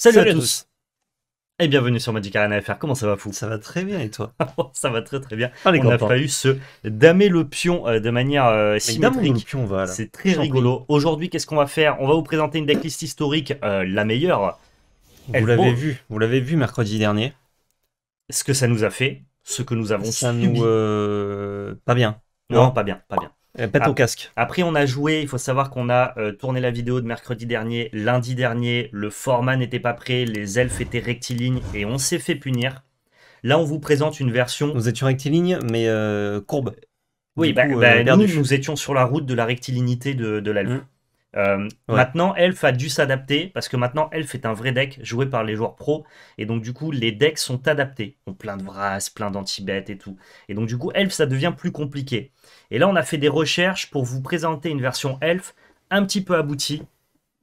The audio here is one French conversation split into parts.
Salut, à, tous. Et bienvenue sur Magic Arena FR, comment ça va fou Ça va très bien et toi oh, Ça va très très bien. Ah, on a pas eu ce damer le pion euh, de manière euh, symétrique. C'est très rigolo. Aujourd'hui, qu'est-ce qu'on va faire On va vous présenter une decklist historique, euh, la meilleure. Vous l'avez vu, vous l'avez vu mercredi dernier. Ce que ça nous a fait, ce que nous avons ça nous euh, pas bien. non, pas bien, pas bien. Euh, pète au casque. Après, on a joué. Il faut savoir qu'on a euh, tourné la vidéo de mercredi dernier, lundi dernier. Le format n'était pas prêt. Les elfes étaient rectilignes et on s'est fait punir. Là, on vous présente une version. Vous étions rectiligne, mais euh, courbe. Oui, bah, bah nous, nous étions sur la route de la rectilignité de, de l'elfe. Mm. Euh, maintenant, Elf a dû s'adapter parce que maintenant, Elf est un vrai deck joué par les joueurs pro et donc du coup, les decks sont adaptés. On plein de Vras, plein d'anti-bêtes et tout. Et donc du coup, Elf, ça devient plus compliqué. Et là, on a fait des recherches pour vous présenter une version Elf un petit peu aboutie,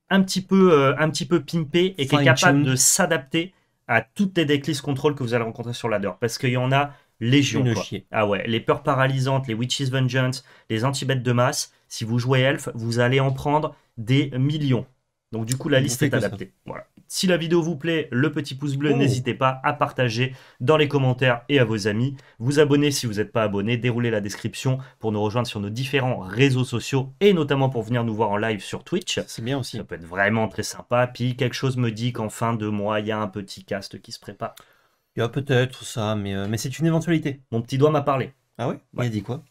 un petit peu, euh, un petit peu pimpée et qui est capable de s'adapter à toutes les list control que vous allez rencontrer sur ladder parce qu'il y en a légion. Quoi. Ah ouais, les peurs paralysantes, les Witches Vengeance, les anti-bêtes de masse si vous jouez Elf, vous allez en prendre des millions. Donc du coup, la liste est adaptée. Voilà. Si la vidéo vous plaît, le petit pouce bleu, oh. n'hésitez pas à partager dans les commentaires et à vos amis. Vous abonnez si vous n'êtes pas abonné, déroulez la description pour nous rejoindre sur nos différents réseaux sociaux et notamment pour venir nous voir en live sur Twitch. C'est bien aussi. Ça peut être vraiment très sympa. Puis quelque chose me dit qu'en fin de mois, il y a un petit cast qui se prépare. Il y a peut-être ça, mais, euh, mais c'est une éventualité. Mon petit doigt m'a parlé. Ah oui Il a dit quoi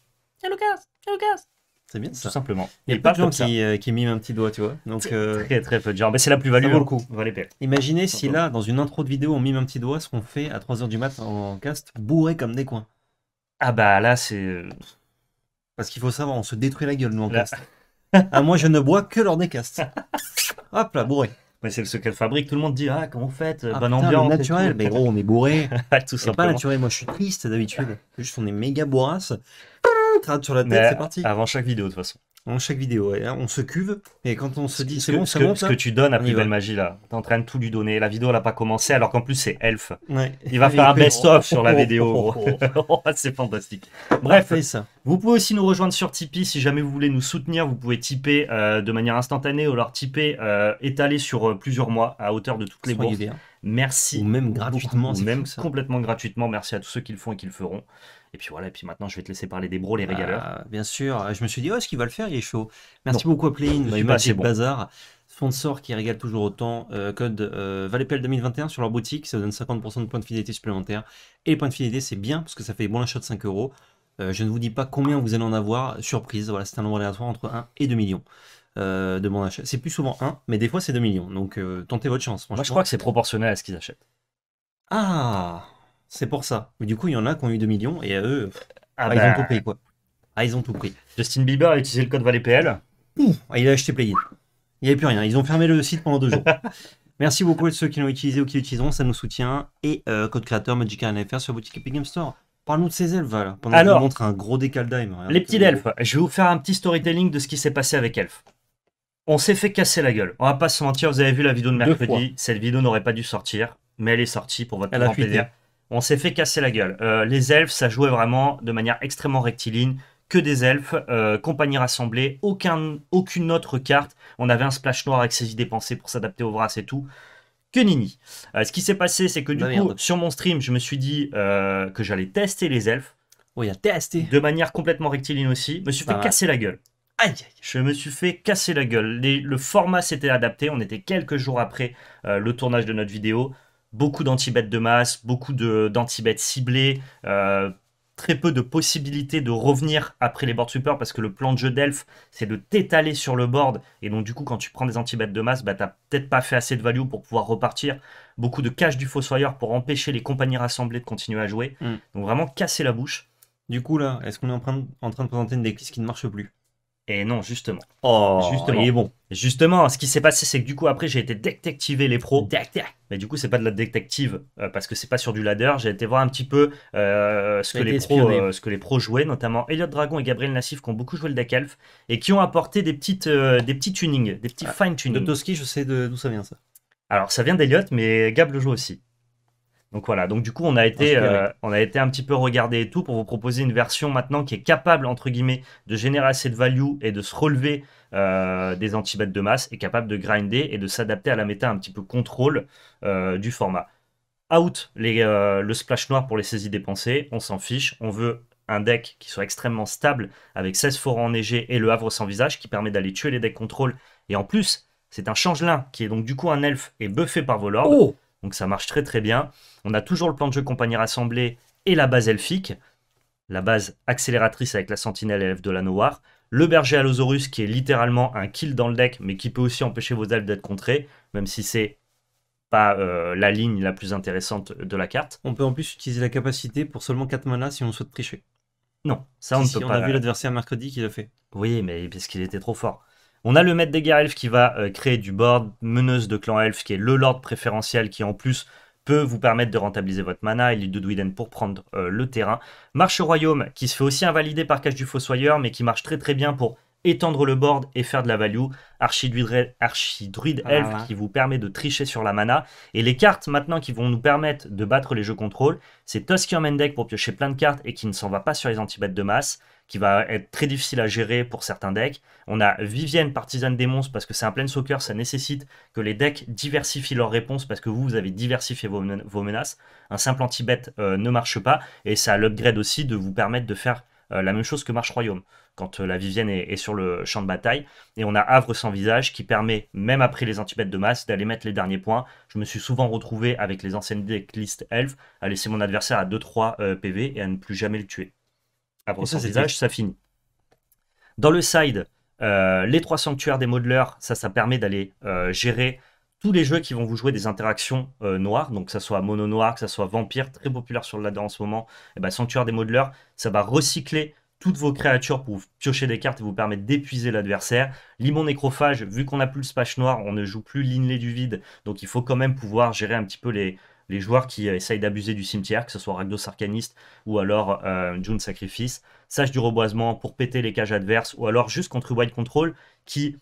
y Lucas le cast bien Tout simplement. Il n'y a pas de gens qui, qui euh, miment un petit doigt, tu vois. Donc, euh, Très très peu de gens. Mais c'est la plus-value. Ça le coup. Imaginez si là, dans une intro de vidéo, on mime un petit doigt, ce qu'on fait à 3h du mat en cast, bourré comme des coins. Ah bah là, c'est. Euh, Parce qu'il faut savoir, on se détruit la gueule, nous, en cast. ah, moi, je ne bois que lors des casts. Hop là, bourré. Mais c'est ce qu'elle fabrique. Tout le monde dit Ah, comment vous faites ah, Bonne ambiance. naturel, mais gros, on est bourré. tout C'est pas naturel. Moi, je suis triste d'habitude. Juste, on est méga bourrasse sur la tête, parti. Avant chaque vidéo, de toute façon. Avant chaque vidéo, hein, on se cuve, et quand on se dit c'est bon, Ce hein. que tu donnes à Plus Belle Magie, là, t'es en train de tout lui donner. La vidéo, elle n'a pas commencé, alors qu'en plus, c'est Elf. Il va faire un best-of sur la vidéo. c'est fantastique. Bref, ça. vous pouvez aussi nous rejoindre sur Tipeee si jamais vous voulez nous soutenir. Vous pouvez tiper euh, de manière instantanée ou alors tiper euh, étalé sur euh, plusieurs mois à hauteur de toutes les bourses. Merci. Ou même gratuitement. Ou même complètement gratuitement. Merci à tous ceux qui le font et qui le feront. Et puis voilà, et puis maintenant je vais te laisser parler des bros, les bah, régaleurs. bien sûr, je me suis dit, oh, est-ce qu'il va le faire, il est chaud. Merci beaucoup à Playin, bah, Magic bon. Bazar, sponsor qui régale toujours autant. Euh, code euh, 2021 sur leur boutique, ça vous donne 50% de points de fidélité supplémentaires. Et les points de fidélité, c'est bien parce que ça fait bon l'achat de 5 euros. Euh, je ne vous dis pas combien vous allez en avoir, surprise, voilà, c'est un nombre aléatoire entre 1 et 2 millions. Euh, de mon achat. C'est plus souvent 1, mais des fois c'est 2 millions. Donc tentez votre chance. Moi je crois que c'est proportionnel à ce qu'ils achètent. Ah c'est pour ça. Mais du coup, il y en a qui ont eu 2 millions et eux, ah ah, ils ont bah. tout pris quoi. Ah, ils ont tout pris. Justin Bieber a utilisé le code ValetPL. Ouh, ah, il a acheté PlayGate. Il n'y avait plus rien. Ils ont fermé le site pendant deux jours. Merci beaucoup à ceux qui l'ont utilisé ou qui l'utiliseront. Ça nous soutient. Et euh, code créateur MagicaNFR sur boutique Epic Game Store. Parle-nous de ces elfes, là, pendant Alors, montre un gros décaldaime. Les petits elfes, je vais vous faire un petit storytelling de ce qui s'est passé avec Elf. On s'est fait casser la gueule. On va pas se mentir, vous avez vu la vidéo de mercredi. Cette vidéo n'aurait pas dû sortir, mais elle est sortie pour votre grand plaisir on s'est fait casser la gueule. Euh, les elfes, ça jouait vraiment de manière extrêmement rectiligne. Que des elfes, euh, compagnie rassemblée, aucune autre carte. On avait un splash noir avec ses idées pensées pour s'adapter au Vras et tout. Que nini. Euh, ce qui s'est passé, c'est que ah, du coup, sur mon stream, je me suis dit que j'allais tester les elfes. Oui, oh, à tester. De manière complètement rectiligne aussi. Je me suis fait casser la gueule. Aïe, je me suis fait casser la gueule. le format s'était adapté. On était quelques jours après le tournage de notre vidéo beaucoup d'antibêtes de masse, beaucoup d'anti-bêtes ciblées, euh, très peu de possibilités de revenir après les board super parce que le plan de jeu d'elfe, c'est de t'étaler sur le board. Et donc, du coup, quand tu prends des antibêtes de masse, bah, t'as peut-être pas fait assez de value pour pouvoir repartir. Beaucoup de cache du fossoyeur pour empêcher les compagnies rassemblées de continuer à jouer. Hmm. Donc, vraiment casser la bouche. Du coup, là, est-ce qu'on est en train, de, présenter une déclisse qui ne marche plus et non, justement. Oh, justement. est bon. Justement, ce qui s'est passé, c'est que du coup, après, j'ai été détectiver les pros. Mais du coup, c'est pas de la détective, euh, parce que c'est pas sur du ladder. J'ai été voir un petit peu euh, ce, que les pros, euh, ce que les pros jouaient, notamment Elliot Dragon et Gabriel Nassif, qui ont beaucoup joué le deck elf, et qui ont apporté des, petites, des petits tunings, des petits ah, fine tunings. De Toski, je sais d'où ça vient, ça. Alors, ça vient d'Elliot, mais Gab le joue aussi. Donc voilà, donc du coup on a été, euh, on a été un petit peu regardé et tout pour vous proposer une version maintenant qui est capable entre guillemets de générer assez de value et de se relever euh, des anti-bêtes de masse et capable de grinder et de s'adapter à la méta un petit peu contrôle euh, du format. Out les, le splash noir pour les saisies dépensées, on s'en fiche, on veut un deck qui soit extrêmement stable avec 16 forêts enneigés et le havre sans visage qui permet d'aller tuer les decks contrôle et en plus c'est un changelin qui est donc du coup un elfe et buffé par vos lords. Oh donc ça marche très très bien. On a toujours le plan de jeu compagnie rassemblée et la base elfique, la base accélératrice avec la sentinelle élève de la noire, le berger Allosaurus qui est littéralement un kill dans le deck mais qui peut aussi empêcher vos elfes d'être contrés, même si c'est pas euh, la ligne la plus intéressante de la carte. On peut en plus utiliser la capacité pour seulement 4 mana si on souhaite tricher. Non, ça on ne peut pas. On a vu l'adversaire mercredi qui l'a fait. Oui, mais parce qu'il était trop fort. On a le maître des guerres elfes qui va euh, créer du board, meneuse de clan elf qui est le lord préférentiel qui en plus peut vous permettre de rentabiliser votre mana et l'île de Dwiden pour prendre euh, le terrain. Marche au royaume qui se fait aussi invalider par Cache du Fossoyeur mais qui marche très très bien pour étendre le board et faire de la value. Archidruid Elf qui vous permet de tricher sur la mana. Et les cartes maintenant qui vont nous permettre de battre les jeux contrôle, c'est Tusker deck pour piocher plein de cartes et qui ne s'en va pas sur les antibêtes de masse, qui va être très difficile à gérer pour certains decks. On a Vivienne, partisan des monstres, parce que c'est un plein soccer, ça nécessite que les decks diversifient leurs réponses parce que vous, vous avez diversifié vos, menaces. Un simple anti-bête euh, ne marche pas et ça a l'upgrade aussi de vous permettre de faire euh, la même chose que Marche Royaume quand euh, la Vivienne est, sur le champ de bataille. Et on a Havre sans visage qui permet, même après les antibêtes de masse, d'aller mettre les derniers points. Je me suis souvent retrouvé avec les anciennes decklists elf à laisser mon adversaire à 2-3 euh, PV et à ne plus jamais le tuer. Havre sans visage, ça finit. Dans le side, euh, les trois sanctuaires des modeleurs, ça, ça permet d'aller gérer tous les jeux qui vont vous jouer des interactions noires, donc ça soit mono noir, que ça soit vampire, très populaire sur le ladder en ce moment, et eh ben, Sanctuaire des modeleurs, ça va recycler toutes vos créatures pour piocher des cartes et vous permettre d'épuiser l'adversaire. Limon nécrophage, vu qu'on n'a plus le spache noir, on ne joue plus l'inlay du vide, donc il faut quand même pouvoir gérer un petit peu les, les joueurs qui euh, essayent d'abuser du cimetière, que ce soit Ragdos Arcaniste ou alors euh, June Sacrifice, Sage du Reboisement pour péter les cages adverses, ou alors juste contre Wild Control qui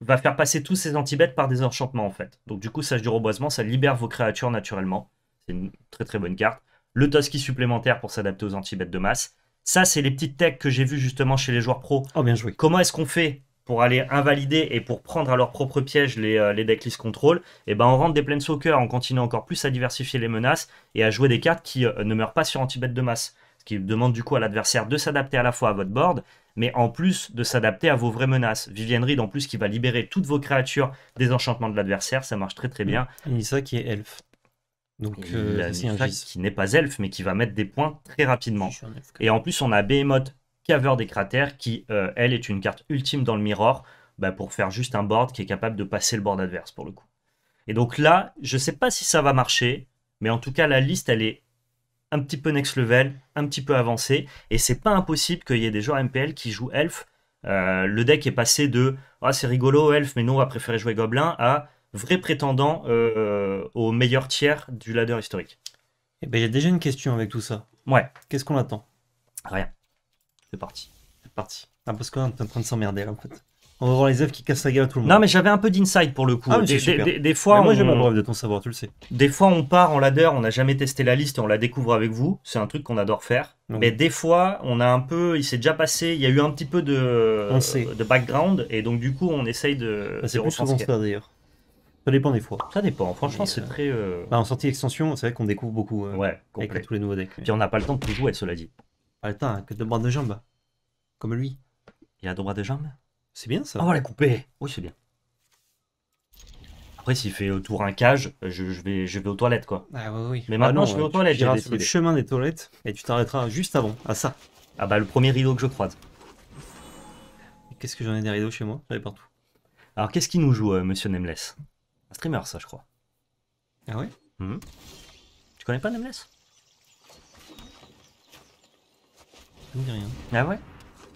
va faire passer tous ces antibêtes par des enchantements en fait. Donc du coup, Sage du Reboisement, ça libère vos créatures naturellement. C'est une très très bonne carte. Le Toski supplémentaire pour s'adapter aux antibêtes de masse. Ça, c'est les petites techs que j'ai vues justement chez les joueurs pros. Oh, bien joué. Comment est-ce qu'on fait pour aller invalider et pour prendre à leur propre piège les, euh, contrôle, et eh ben on rentre des plaines soccer, on continue encore plus à diversifier les menaces et à jouer des cartes qui euh, ne meurent pas sur anti-bête de masse. Ce qui demande du coup à l'adversaire de s'adapter à la fois à votre board, mais en plus de s'adapter à vos vraies menaces. Vivian Reed en plus qui va libérer toutes vos créatures des enchantements de l'adversaire, ça marche très très bien. ça mmh. qui est elfe. Donc, euh, qui n'est pas elfe, mais qui va mettre des points très rapidement. Et en plus, on a Behemoth, Caveur des cratères, qui, euh, elle, est une carte ultime dans le Mirror bah, pour faire juste un board qui est capable de passer le board adverse, pour le coup. Et donc là, je ne sais pas si ça va marcher, mais en tout cas, la liste, elle est un petit peu next level, un petit peu avancée. Et c'est pas impossible qu'il y ait des joueurs MPL qui jouent Elf. Euh, le deck est passé de ah, c'est rigolo, Elf, mais nous, on va préférer jouer gobelin à vrai prétendant euh, au meilleur tiers du ladder historique. Eh ben, j'ai déjà une question avec tout ça. Ouais. Qu'est-ce qu'on attend Rien. C'est parti. C'est parti. Ah, parce qu'on est en train de s'emmerder là en fait. On va voir les œufs qui cassent la gueule à tout le monde. Non, mais j'avais un peu d'inside pour le coup. Ah, des, Des, fois. moi, on... de ton savoir, tu le sais. Des fois, on part en ladder, on n'a jamais testé la liste et on la découvre avec vous. C'est un truc qu'on adore faire. Mais des fois, on a un peu. Il s'est déjà passé, il y a eu un petit peu de, on sait. de background et donc, du coup, on essaye de. Bah, c'est plus souvent ça d'ailleurs. Ça dépend des fois. Ça dépend. Franchement, c'est euh, très. Euh, bah, en sortie extension, c'est vrai qu'on découvre beaucoup euh, Ouais, avec tous les nouveaux decks. Puis on n'a pas le temps de tout jouer, cela dit. Ah, attends, hein, que de bras de jambes. Comme lui. Il y a bras de jambes C'est bien ça. Ah, on va la couper Oui, c'est bien. Après, s'il fait autour un cage, je, vais, aux toilettes, quoi. Ah oui, oui. Mais bah, maintenant, je vais aux toilettes, Tu sur le chemin des toilettes et tu t'arrêteras juste avant, à ça. Ah bah, le premier rideau que je croise. Qu'est-ce que j'en ai des rideaux chez moi J'en ai partout. Alors, qu'est-ce qui nous joue, monsieur Nameless un streamer, ça, je crois. Ah ouais mhm. Tu connais pas Nameless Ça me dit rien. Ah ouais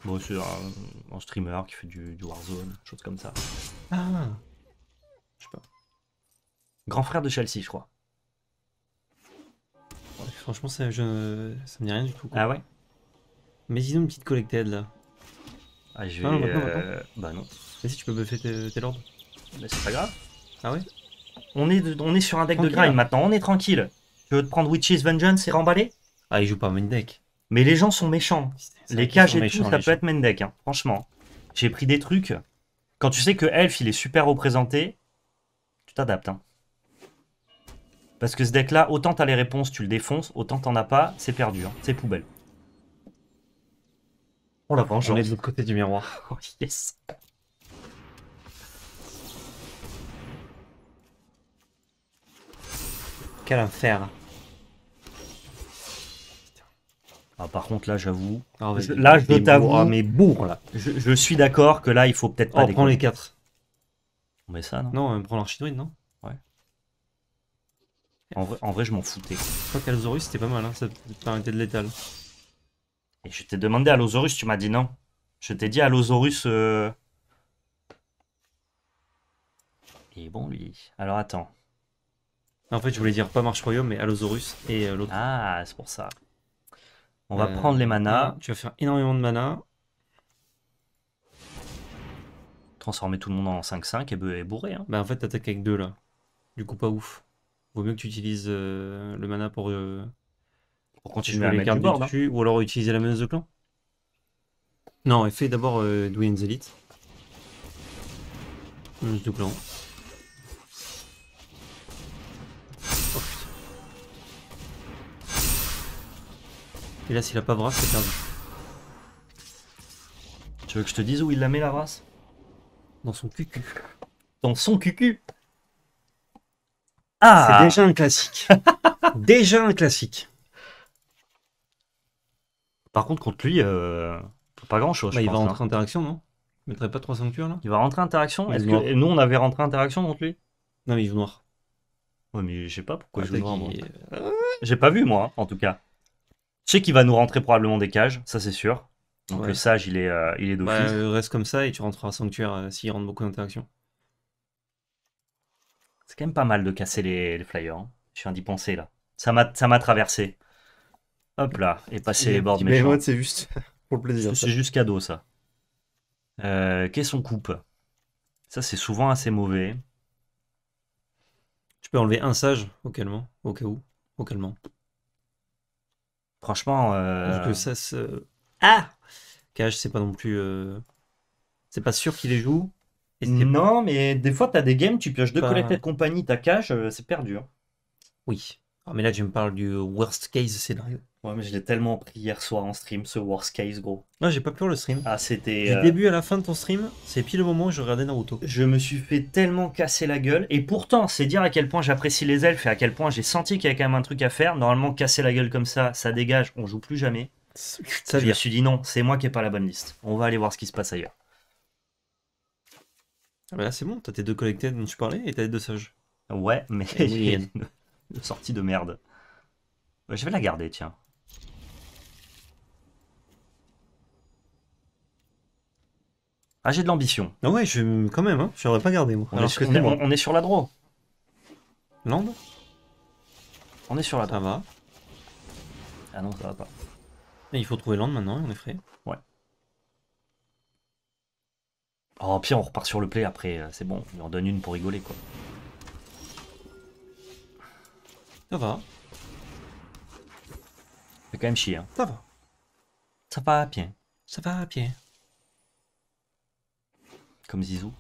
Bon, c'est un, streamer qui fait du, Warzone, choses comme ça. Ah Je sais pas. Grand frère de Chelsea, je crois. franchement, ça, je, ça me dit rien du tout. Ah ouais Mais ils ont une petite collected là. Ah, je vais. Ah, Bah non. Mais si tu peux buffer tes, tes lords. Mais c'est pas grave. Ah oui on est, on est sur un deck de grind hein. maintenant, on est tranquille. Tu veux te prendre Witch's Vengeance et remballer Ah, il joue pas main deck. Mais les gens sont méchants. Les cages et tout, ça peut être main deck, hein, franchement. J'ai pris des trucs. Quand tu sais que Elf, il est super représenté, tu t'adaptes. Hein. Parce que ce deck-là, autant t'as les réponses, tu le défonces, autant t'en as pas, c'est perdu, c'est poubelle. On la est de l'autre côté du miroir. Oh, yes. à faire Ah, par contre, là, j'avoue. Ah, là, je dois t'avouer ah, mais bourre, là. Je, suis d'accord que là, il faut peut-être pas. Oh, les quatre On met ça, non Non, on prend l'archidruide, non Ouais. En vrai, je m'en foutais. Je crois c'était pas mal, hein. ça permettait de létal. Et je t'ai demandé à Allosaurus, tu m'as dit non. Je t'ai dit Allosaurus. Euh... et bon, lui. Alors, attends. En fait, je voulais dire pas Marche Royaume, mais Allosaurus et euh, l'autre. Ah, c'est pour ça. On va euh, prendre les manas. Tu vas faire énormément de mana. Transformer tout le monde en 5-5 et, bourré. Hein. Bah, en fait, t'attaques avec deux là. Du coup, pas ouf. Vaut mieux que tu utilises euh, le mana pour. pour continuer à les cartes du dessus, Ou alors utiliser la menace de clan. Non, et fais d'abord euh, Dwayne's Elite. Menace de clan. Et là, s'il a pas brasse, c'est perdu. Tu veux que je te dise où il la met la race Dans son cul-cul. Dans son cul Ah C'est déjà un classique. déjà un classique. Par contre, contre lui, euh, pas grand chose. Bah, hein. il va rentrer interaction, non Il mettrait pas trois sanctuaires là Il va rentrer interaction Est-ce que nous on avait rentré interaction contre lui Non, mais il joue noir. Ouais, mais je sais pas pourquoi il ah, joue noir. Euh, J'ai pas vu moi, en tout cas. Je sais qu'il va nous rentrer probablement des cages, ça c'est sûr. Donc le sage, il est, euh, il est d'office. Bah, euh, reste comme ça et tu rentres à sanctuaire euh, s'il rentre beaucoup d'interactions. C'est quand même pas mal de casser les, flyers. Hein. Je suis en d'y là. Ça m'a traversé. Hop là, et passer les bords méchants. Mais c'est juste pour le plaisir. C'est juste cadeau ça. Qu'est-ce qu'on coupe Ça c'est souvent assez mauvais. Je peux enlever un sage, au calme, au cas où, au Franchement. Euh... que ça se. Ah Cage, c'est pas non plus. Euh, c'est pas sûr qu'il les joue. non, mais des fois, t'as des games, tu pioches deux pas... de compagnie, ta Cage, euh, c'est perdu. Hein. Oui. Ah, mais là, je me parle du worst case scénario. Ouais, mais je l'ai tellement pris hier soir en stream, ce worst case, gros. Non, j'ai pas pu le stream. Ah, c'était. Du euh, début à la fin de ton stream, c'est pile le moment où je regardais Naruto. Je me suis fait tellement casser la gueule. Et pourtant, c'est dire à quel point j'apprécie les elfes et à quel point j'ai senti qu'il y avait quand même un truc à faire. Normalement, casser la gueule comme ça, ça dégage, on joue plus jamais. Ça je me suis dit non, c'est moi qui ai pas la bonne liste. On va aller voir ce qui se passe ailleurs. Ah, bah là, c'est bon, t'as tes deux collectés dont tu parlais et t'as les deux sages. Ouais, mais. Eh une Sortie de merde. Bah, je vais la garder, tiens. Ah, j'ai de l'ambition. Ah ouais, je, quand même, hein, je n'aurais pas gardé moi. On, est sur, on, est, sur la droite. Land On est sur la Ça va. Ah non, ça va pas. il faut trouver Land maintenant, On est frais. Ouais. Oh, pire, on repart sur le play après, euh, c'est bon, on en donne une pour rigoler, quoi. Ça va. C'est quand même chier. Hein. Ça va. Ça va pied. Ça va pied. Comme Zizou.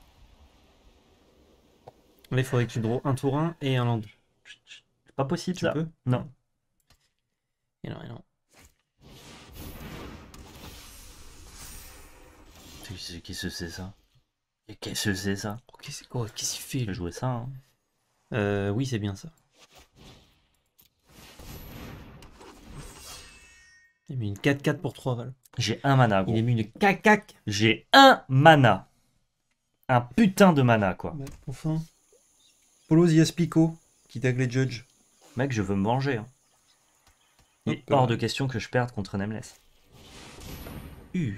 Mais il faudrait que tu draws un tour 1 et un land. pas possible ça. Peux non. Et non, et non. Qu'est-ce que oh, c'est ça Qu'est-ce que c'est ça Qu'est-ce qu qu'il fait Je jouer ça. Hein. Euh, oui, c'est bien ça. Il a mis une 4-4 pour 3 val. J'ai un mana, gros. Il a mis une cacac. J'ai un mana un putain de mana, quoi. enfin. Polo Pico qui tag les judges. Mec, je veux me venger. Hein. Il est hors euh. de question que je perde contre un U.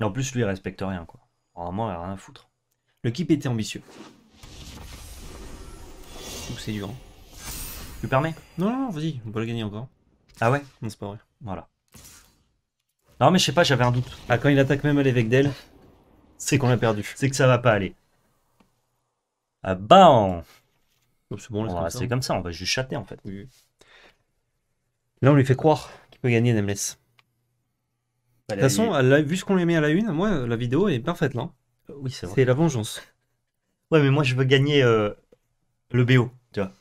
Et en plus, lui, il respecte rien, quoi. Vraiment, il a rien à foutre. Le keep était ambitieux. donc c'est dur. Hein. Tu permets Non, non, non vas-y, on peut le gagner encore. Ah ouais Non, c'est pas vrai. Voilà. Non, mais je sais pas, j'avais un doute. Ah, quand il attaque même l'évêque d'elle c'est qu'on a perdu. C'est que ça va pas aller. Ah bah, on... c'est hein. comme, ça. on va juste chatter en fait. Là, on lui fait croire qu'il peut gagner Nameless. de toute façon, vu ce qu'on lui met à la une, moi, la vidéo est parfaite là. Hein. Oui, c'est vrai. C'est la vengeance. Ouais, mais moi, je veux gagner euh, le BO, tu vois.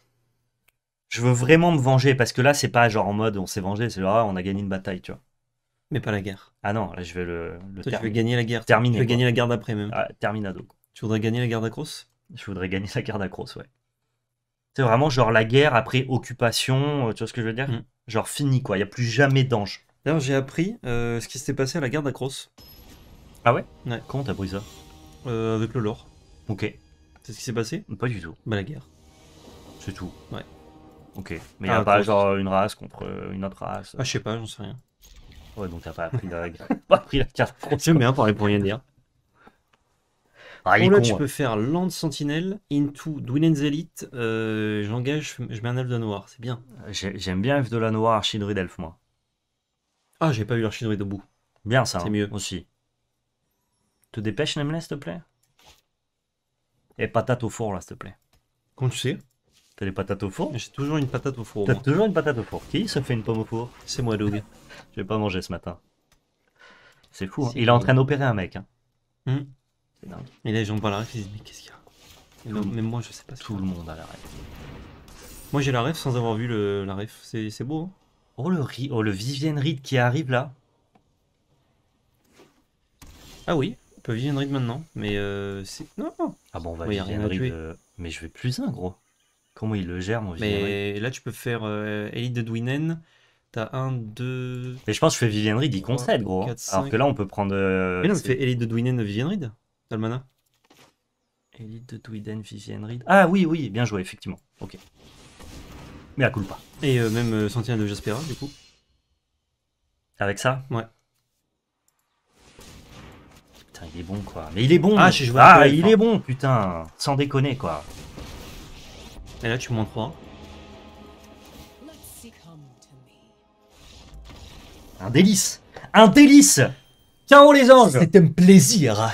Je veux vraiment me venger parce que là, c'est pas genre en mode on s'est vengé, c'est genre ah, on a gagné une bataille, tu vois. Mais pas la guerre. Ah non, là je vais le, le tu veux gagner la guerre. Terminer, Tu veux gagner la guerre d'après même. Ah, terminado. Tu voudrais gagner la guerre d'Acros Je voudrais gagner la guerre d'Acros, ouais. C'est vraiment genre la guerre après occupation, euh, tu vois ce que je veux dire mm. Genre fini quoi, il n'y a plus jamais d'ange. D'ailleurs, j'ai appris euh, ce qui s'était passé à la guerre d'Acros Ah ouais Ouais. Comment t'as appris ça euh, avec le lore. Ok, C'est ce qui s'est passé pas du tout, Bah la guerre. c'est tout. Ouais. Ok, mais il ah, a pas genre une race contre une autre race. Ah, je sais pas, j'en sais rien. Ouais, donc t'as pas pris la, pas la carte pro. J'aime bien parler pour rien dire. Ah, exemple tu hein. peux faire Land Sentinel, Into, Dwinen's Elite, euh, j'engage, je mets un elfe de noir, c'est bien. Euh, j'aime bien elfe de la noire, archidruide elfe, moi. Ah, j'ai pas eu l'archidruide au bout. Bien ça, c'est hein, mieux. Aussi. Te dépêche, Nameless, s'il te plaît. Et patate au four, là, s'il te plaît. Quand tu sais T'as les patates au four J'ai toujours une patate au four. T'as toujours une patate au four. Qui ça fait une pomme au four C'est moi, Doug. Je vais pas manger ce matin. C'est fou. Hein. Il est en train d'opérer un mec. Hein. Hmm. C'est dingue. Et là, les gens pas la ref, ils disent Mais qu'est-ce qu'il y a Mais moi, je sais pas. Tout le monde a la ref. Moi, j'ai la ref sans avoir vu le, la ref. C'est beau. Hein. oh, le, ri... oh, le Vivienne Reed qui arrive là. Ah oui, on peut Vivienne Reed maintenant. Mais euh, c'est. Non Ah bon, on va Reed. Euh, mais je vais plus un, gros. Comment il le gère, mon Mais là, tu peux faire euh, Elite de Dwinen. T'as 1, 2. Mais je pense que je fais Vivian Reed, il concède, gros. Hein. Alors que là, on peut prendre. Euh, mais non, fais Elite de Dwinen, Vivian Reed, t'as le mana. Elite de Dwinen, Vivian Reed. Ah oui, oui, bien joué, effectivement. Ok. Mais coup coule pas. Et euh, même euh, Sentinel de Jaspera, du coup. Avec ça Ouais. Putain, il est bon, quoi. Mais il est bon Ah, Ah, il est bon, putain Sans déconner, quoi. Et là, tu montres 3. Un délice Un délice Ciao les anges C'était un plaisir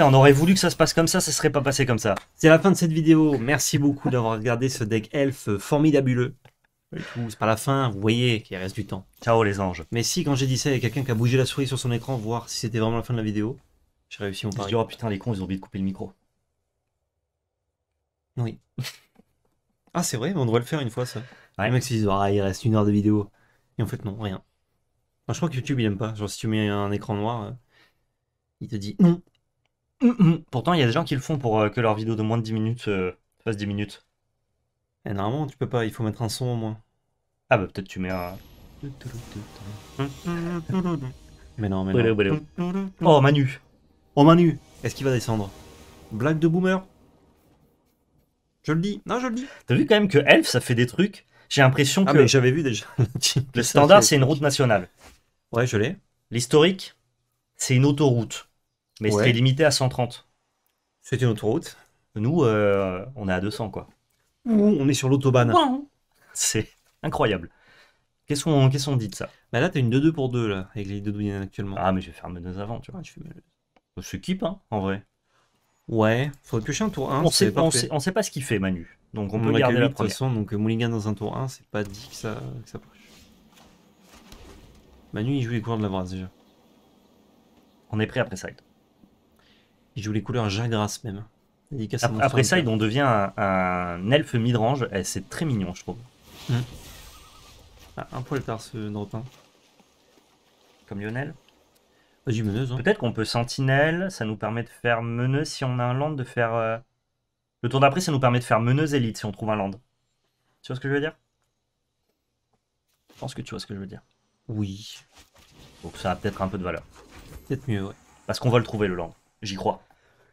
on aurait voulu que ça se passe comme ça, ça serait pas passé comme ça. C'est la fin de cette vidéo. Merci beaucoup d'avoir regardé ce deck elf formidabuleux. C'est pas la fin, vous voyez qu'il reste du temps. Ciao les anges. Mais si quand j'ai dit ça, il y a quelqu'un qui a bougé la souris sur son écran, voir si c'était vraiment la fin de la vidéo, j'ai réussi mon pari. Je oh putain les cons, ils ont oublié de couper le micro. Oui. Ah, c'est vrai, on devrait le faire une fois, ça. Ouais, les mecs se ah, il reste une heure de vidéo. Et en fait, non, rien. Moi je crois que YouTube, il aime pas. Genre, si tu mets un écran noir, euh, il te dit non. Mm, mm. Pourtant, il y a des gens qui le font pour euh, que leur vidéo de moins de 10 minutes euh, fassent fasse 10 minutes. Et eh, normalement, tu peux pas, il faut mettre un son au moins. Ah, bah, peut-être tu mets un. Mais non, mais non. Oh, Manu Oh, Manu Est-ce qu'il va descendre Blague de boomer je le dis, non, je le dis. T'as vu quand même que Elf, ça fait des trucs. J'ai l'impression ah, que. mais j'avais vu déjà. le standard, c'est une route nationale. Ouais, je l'ai. L'historique, c'est une autoroute. Mais c'est c'était limité à 130. C'est une autoroute. Nous, euh, on est à 200, quoi. Ouh, on est sur l'autobahn. C'est incroyable. Qu'est-ce qu'on qu'est-ce qu'on dit de ça Bah là, t'as une 2-2 pour 2, là, avec les deux douillons actuellement. Ah, mais je vais faire mes deux avant, tu vois. Ah, je suis Se hein, en vrai. Ouais, faudrait piocher un tour 1. On sait, sait, on sait pas ce qu'il fait, Manu. Donc on, peut garder la De toute façon, donc euh, Mulligan dans un tour 1, c'est pas dit que ça, pioche. Manu, il joue les couleurs de la brasse déjà. On est prêt après Side. Il joue les couleurs Jagras même. Après, après Side, on devient un, elfe midrange. c'est très mignon, je trouve. Hmm. Ah, un poil tard ce Drotin. Comme Lionel Vas-y, hein. Peut-être qu'on peut sentinelle, ça nous permet de faire meneuse. Si on a un land, de faire. Euh, le tour d'après, ça nous permet de faire meneuse élite si on trouve un land. Tu vois ce que je veux dire Je pense que tu vois ce que je veux dire. Oui, Donc ça a peut-être un peu de valeur. peut-être mieux, ouais. Parce qu'on va le trouver le land. J'y crois.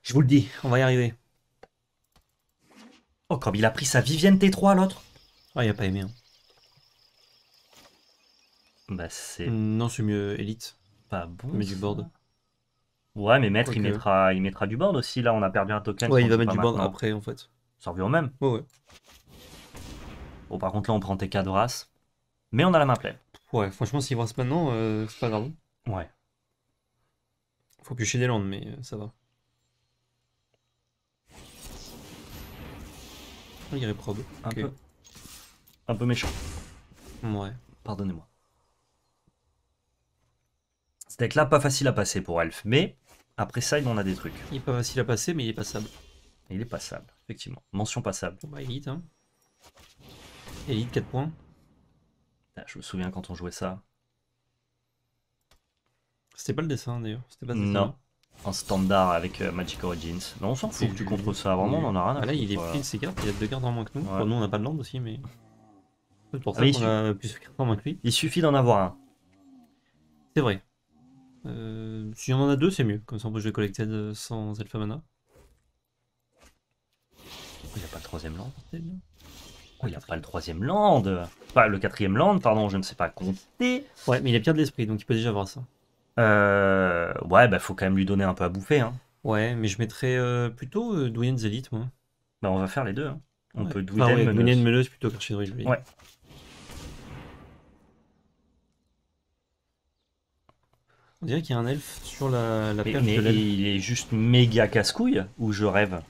Je vous le dis, on va y arriver. Oh, comme il a pris sa Vivienne T3 l'autre Ah, il a pas aimé. hein. Bah c'est. Non, c'est mieux élite. Mais du board. Ouais, mais maître, il, mettra, il mettra du board aussi. Là, on a perdu un token. Ouais, il va mettre du board après, en fait. Ça revient au même. Ouais, ouais. Bon, par contre, là, on prend TK de race. Mais on a la main pleine. Ouais, franchement, s'il brasse maintenant, euh, c'est pas grave. Ouais. Faut piocher des landes, mais euh, ça va. Ah, il réprobe. Un Un peu méchant. Ouais. Pardonnez-moi. Ce deck-là, pas facile à passer pour Elf, mais après ça, il en a des trucs. Il est pas facile à passer, mais il est passable. Il est passable, effectivement. Mention passable. Bah, Elite hein. Elite, 4 points. Ah, je me souviens quand on jouait ça. C'était pas le dessin, d'ailleurs. C'était pas le dessin. Non. En standard avec euh, Magic Origins. Non, on s'en fout que tu contrôles ça. Vraiment, on en a rien à ah, Là, il est plus de euh. ses cartes. Il a deux cartes en moins que nous. Pour nous, on n'a pas de land aussi, mais... pour ah a plus de cartes en moins que lui. Il suffit d'en avoir un. C'est vrai. Euh, si on en a deux, c'est mieux. Comme ça, on peut jouer Collected euh, sans Alpha Mana. Il n'y a pas le troisième land oh, il n'y a pas le troisième land Pas le quatrième land, pardon, je ne sais pas compter. Ouais, mais il a bien de l'esprit, donc il peut déjà avoir ça. Euh, ouais, bah faut quand même lui donner un peu à bouffer. Hein. Ouais, mais je mettrais euh, plutôt euh, Douyen's Elite, moi. Bah on va faire les deux. Hein. On ouais. peut Douyen's enfin, plutôt que Ouais. On dirait qu'il y a un elfe sur la, la perche mais, il est juste méga casse-couille ou je rêve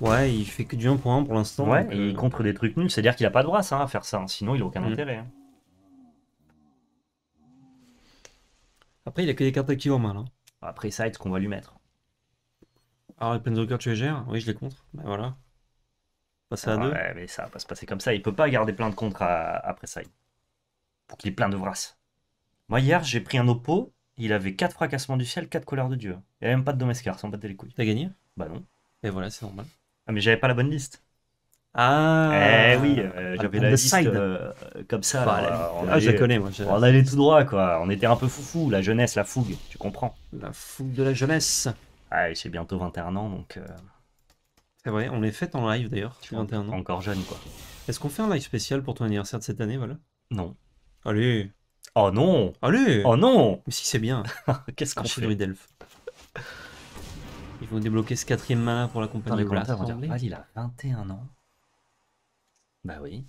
Ouais, il fait que du 1 pour pour l'instant. Ouais, et il euh, contre des trucs nuls, c'est-à-dire qu'il a pas de brasse à faire ça, hein. sinon il a aucun hmm. intérêt. Hein. Après, il a que des cartes actives en main là. Après, ça ce qu'on va lui mettre. Alors, ah, les Penzo tu les gères Oui, je les contre. Bah, voilà. Passer à ah, deux Ouais, mais ça va pas se passer comme ça. Il peut pas garder plein de contre après ça. Pour qu'il ait plein de brasses Moi, hier, j'ai pris un oppo il avait 4 fracassements du ciel, 4 couleurs de Dieu. Il n'y avait même pas de Domescar, sans battre les couilles. T'as gagné Bah non. Et voilà, c'est normal. Ah, mais j'avais pas la bonne liste. Ah Eh oui, euh, j'avais la liste euh, comme ça. Bah, euh, ah, je connais, moi. On allait tout droit, quoi. On était un peu foufou, la jeunesse, la fougue, tu comprends La fougue de la jeunesse. Ah, j'ai bientôt 21 ans, donc... C'est vrai, on les fait en live, d'ailleurs, tu 21 ans. Encore jeune, quoi. Est-ce qu'on fait un live spécial pour ton anniversaire de cette année, voilà Non. Allez Oh non Allez Oh non Mais si c'est bien Qu'est-ce qu'on fait Il Ils vont débloquer ce quatrième malin pour la compagnie. Ah, il a 21 ans. Bah oui.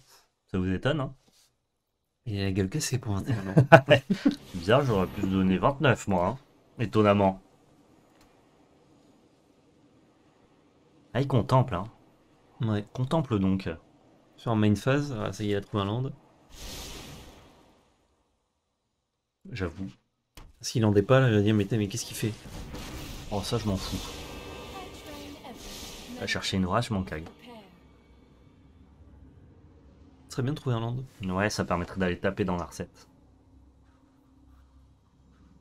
Ça vous étonne, hein Il a la gueule cassée pour 21 ans. Bizarre, j'aurais pu donner 29, moi. Hein. Étonnamment. Ah, il contemple, hein. Ouais. Contemple donc. Sur main phase, ah, ça y est, il a un land. J'avoue. S'il en pas là, je va dire mais, qu'est-ce qu'il fait Oh ça je m'en fous. À chercher une race, je m'en cague. serait bien de trouver un land. Ouais, ça permettrait d'aller taper dans la recette.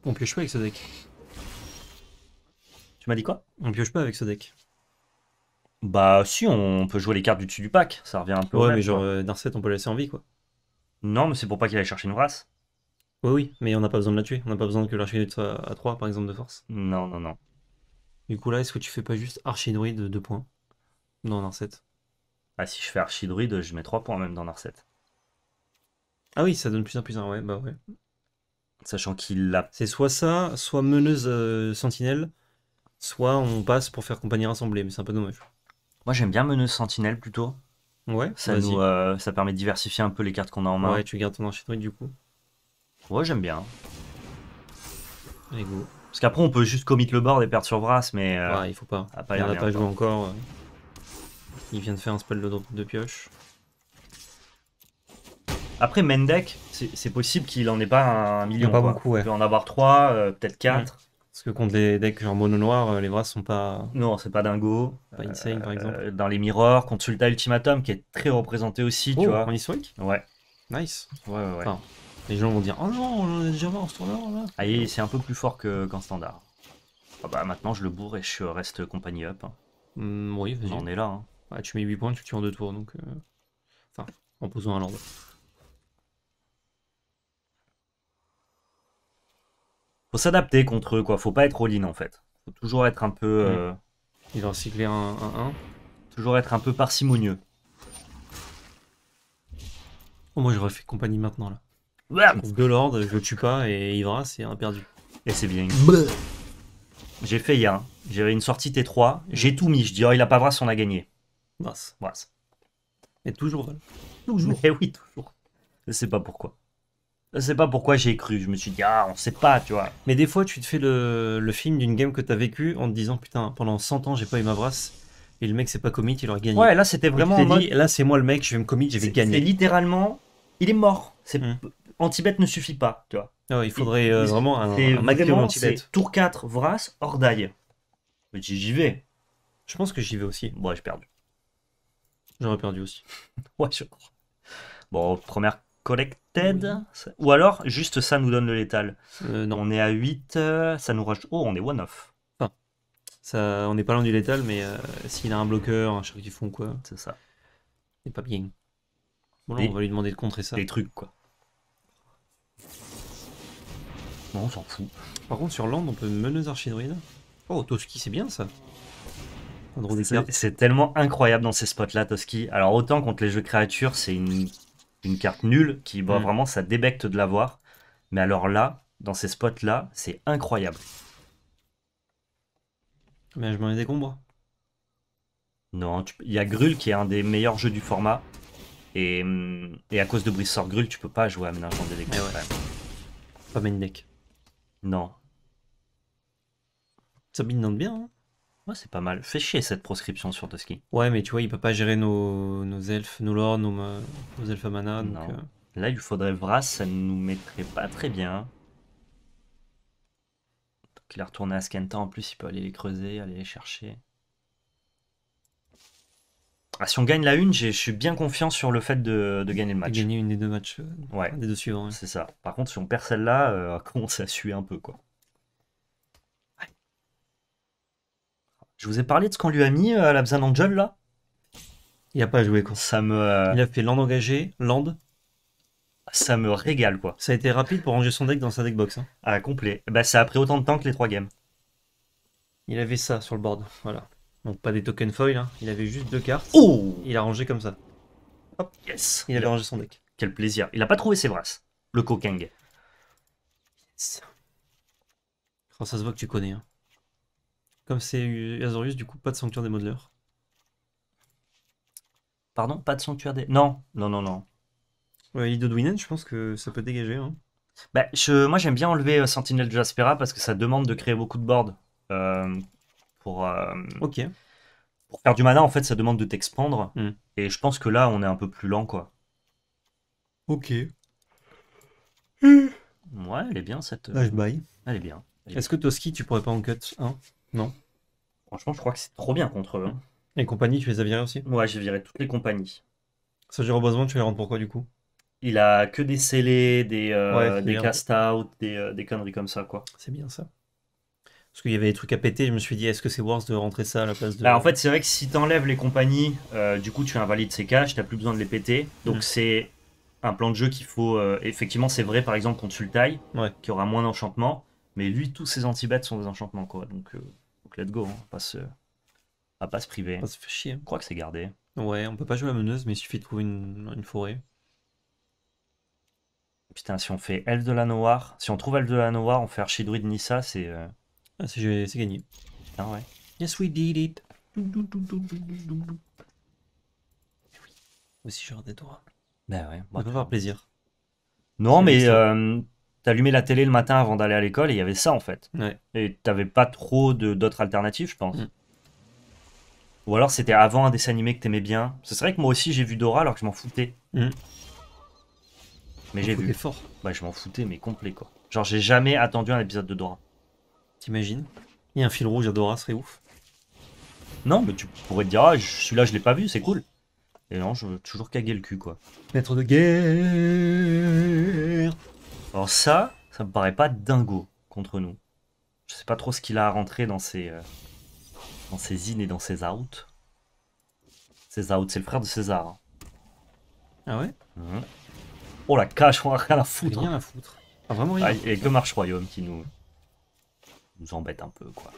On pioche pas avec ce deck. Tu m'as dit quoi On pioche pas avec ce deck. Bah si, on peut jouer les cartes du dessus du pack, ça revient un peu. Ouais, mais genre euh, on peut laisser en vie quoi. Non, mais c'est pour pas qu'il aille chercher une race. Oui, oui, mais on n'a pas besoin de la tuer. On n'a pas besoin que l'archidruide soit à 3, par exemple, de force. Non, non, non. Du coup, là, est-ce que tu fais pas juste archidruide 2 points dans Narset Ah, si je fais archidruide, je mets 3 points même dans Narset. Ah oui, ça donne plus 1 plus 1, ouais, bah ouais. Sachant qu'il l'a. C'est soit ça, soit meneuse euh, sentinelle, soit on passe pour faire compagnie rassemblée, mais c'est un peu dommage. Moi, j'aime bien meneuse sentinelle plutôt. Ouais, ça, nous, euh, ça permet de diversifier un peu les cartes qu'on a en main. Ouais, tu gardes ton archidruide du coup. Ouais, j'aime bien. Parce qu'après, on peut juste commit le board et perdre sur Brass, mais. Euh, il faut pas. pas il a pas joué encore. Il vient de faire un spell de, pioche. Après, deck c'est possible qu'il en ait pas un million. Pas beaucoup, ouais. Il peut en avoir trois euh, peut-être quatre Parce que contre les decks genre mono noir, euh, les bras sont pas. Non, c'est pas dingo. Dans les mirrors, Sulta Ultimatum, qui est très représenté aussi, tu oh, vois. En Ouais. Nice. Ouais, ouais, ouais. Les gens vont dire Oh non, on en est déjà marre en standard là Ah, c'est un peu plus fort qu'en standard. Ah bah maintenant je le bourre et je reste compagnie up. Hein. Mm, oui, vas-y. On est là. Hein. Ah, tu mets 8 points, tu tires tues en 2 tours donc. Euh, enfin, en posant un land. Faut s'adapter contre eux quoi, faut pas être all-in en fait. Faut toujours être un peu. Euh, il va recyclé un 1-1. Toujours être un peu parcimonieux. Oh, moi j'aurais fait compagnie maintenant là. De l'ordre, je tue pas et Ivra, c'est un perdu. Et c'est bien. J'ai fait hier. Hein. J'avais une sortie T3. J'ai tout mis. Je dis, oh, il a pas Vras, on a gagné. Mince, Brasse. Et toujours Toujours. Et oui, toujours. Je sais pas pourquoi. Je sais pas pourquoi j'ai cru. Je me suis dit, ah, on sait pas, tu vois. Mais des fois, tu te fais le, film d'une game que t'as vécu en te disant, putain, pendant 100 ans, j'ai pas eu ma brasse. Et le mec, c'est pas commit, il aurait gagné. Ouais, là, c'était vraiment. là, c'est moi le mec, je vais me commit, je gagné. gagner. littéralement, il est mort. C'est hmm. Antibet ne suffit pas, tu vois. Ah il faudrait euh, vraiment un, un Antibet. Tour 4, Vras, Ordaille. J'y vais. Je pense que j'y vais aussi. Bon, j'ai perdu. J'aurais perdu aussi. ouais, je crois. Bon, première collected. Ou alors, juste ça nous donne le létal. Euh, non. On est à 8, euh, ça nous rajoute. Oh, on est one off Enfin, ça, on n'est pas loin du létal, mais s'il a un bloqueur, un char qui font quoi. C'est ça. C'est pas bien. Bon, on va lui demander de contrer ça. Des trucs, quoi. Non, on s'en fout. Par contre, sur Land, on peut meneuse archidruide. Oh, Toski, c'est bien ça. C'est tellement incroyable dans ces spots-là, Toski. Alors, autant contre les jeux créatures, c'est une, carte nulle qui, bah, mm. vraiment, ça débecte de l'avoir. Mais alors là, dans ces spots-là, c'est incroyable. Mais je m'en ai décombre. Non, il y a Grul qui est un des meilleurs jeux du format. Et, hum, à cause de Brissor Grul, tu peux pas jouer à Ménage des eh ouais. Pas main deck. Non. Ça non bien. Hein ouais, c'est pas mal. Fait chier cette proscription sur Toski. Ouais, mais tu vois, il peut pas gérer nos, elfes, nos lords, nos, elfes à mana. Euh. Là, il faudrait Vras, ça nous mettrait pas très bien. Donc, il a retourné à Skenta en plus, il peut aller les creuser, aller les chercher. Ah, si on gagne la une, je suis bien confiant sur le fait de, gagner le match. De gagner une des deux matchs, euh, ouais. des deux suivants. C'est ça. Par contre, si on perd celle-là, euh, commence à suer un peu, quoi. Je vous ai parlé de ce qu'on lui a mis euh, à la Angel, là Il n'a pas joué, quoi. Ça me... Euh, Il a fait land engagé, land. Ça me régale, quoi. Ça a été rapide pour ranger son deck dans sa deck box. Hein. Ah, complet. Bah, ça a pris autant de temps que les trois games. Il avait ça sur le board, voilà. Donc pas des token foil, hein. il avait juste deux cartes. Oh Il a rangé comme ça. Hop, yes Il a... rangé son deck. Quel plaisir. Il a pas trouvé ses brasses, le coquing. Yes. Oh, ça se voit que tu connais. Hein. Comme c'est Azorius, du coup, pas de sanctuaire des modeleurs. Pardon Pas de sanctuaire des... Non, non, non, non. Ouais, de je pense que ça peut dégager. Hein. Bah, je... moi, j'aime bien enlever euh, Sentinelle de Jaspera parce que ça demande de créer beaucoup de boards. Euh, pour, euh, pour faire du mana, en fait, ça demande de t'expandre. Hmm. Et je pense que là, on est un peu plus lent, quoi. Ok. Ouais, elle est bien cette. Là, euh, ah, je Elle est bien. Est-ce que Toski, tu pourrais pas en cut hein Non. Franchement, je crois que c'est trop bien contre eux. Les hein. compagnies, tu les as virées aussi Ouais, j'ai viré toutes les compagnies. Ça, j'ai tu les rends pourquoi du coup Il a que des scellés, des, euh, des cast-out, des, des conneries comme ça, quoi. C'est bien ça parce qu'il y avait des trucs à péter, je me suis dit est-ce que c'est worth de rentrer ça à la place de. alors bah, en fait, c'est vrai que si t'enlèves les compagnies, euh, du coup tu invalides ces caches, t'as plus besoin de les péter. Donc mm. c'est un plan de jeu qu'il faut. Euh, effectivement, c'est vrai par exemple contre Sultai, ouais. qui aura moins d'enchantements, mais lui, tous ses anti sont des enchantements quoi. Donc, euh, donc let's go, on, va va pas se priver. On va se faire chier. Je crois que c'est gardé. Ouais, on peut pas jouer la meneuse, mais il suffit de trouver une, forêt. Putain, si on fait Elf de la Noire, si on trouve Elf de la Noire, on fait Archidruid Nissa, c'est. Ah, c'est gagné. Ah ouais. Yes, we did it. Eh oui. Aussi, je des Dora Ben bah ouais. On peut faire plaisir. Non, mais euh, t'allumais la télé le matin avant d'aller à l'école et il y avait ça en fait. Ouais. Et t'avais pas trop d'autres alternatives, je pense. Mm. Ou alors c'était avant un dessin animé que t'aimais bien. C'est vrai que moi aussi j'ai vu Dora alors que je m'en foutais. Mm. Mais j'ai vu. fort. Bah, je m'en foutais, mais complet quoi. Genre, j'ai jamais attendu un épisode de Dora. T'imagines a un fil rouge Adora serait ouf. Non, mais tu pourrais te dire, ah, celui-là, je l'ai pas vu, c'est cool. Et non, je veux toujours caguer le cul, quoi. Maître de guerre Alors ça, ça me paraît pas dingo contre nous. Je sais pas trop ce qu'il a à rentrer dans ses... Euh, dans ses in et dans ses out. Ses out, c'est le frère de César. Hein. Ah ouais mhm. Oh la cache, on a rien à foutre. Rien à foutre. Ah, vraiment rien. et que marche royaume qui nous embête un peu quoi.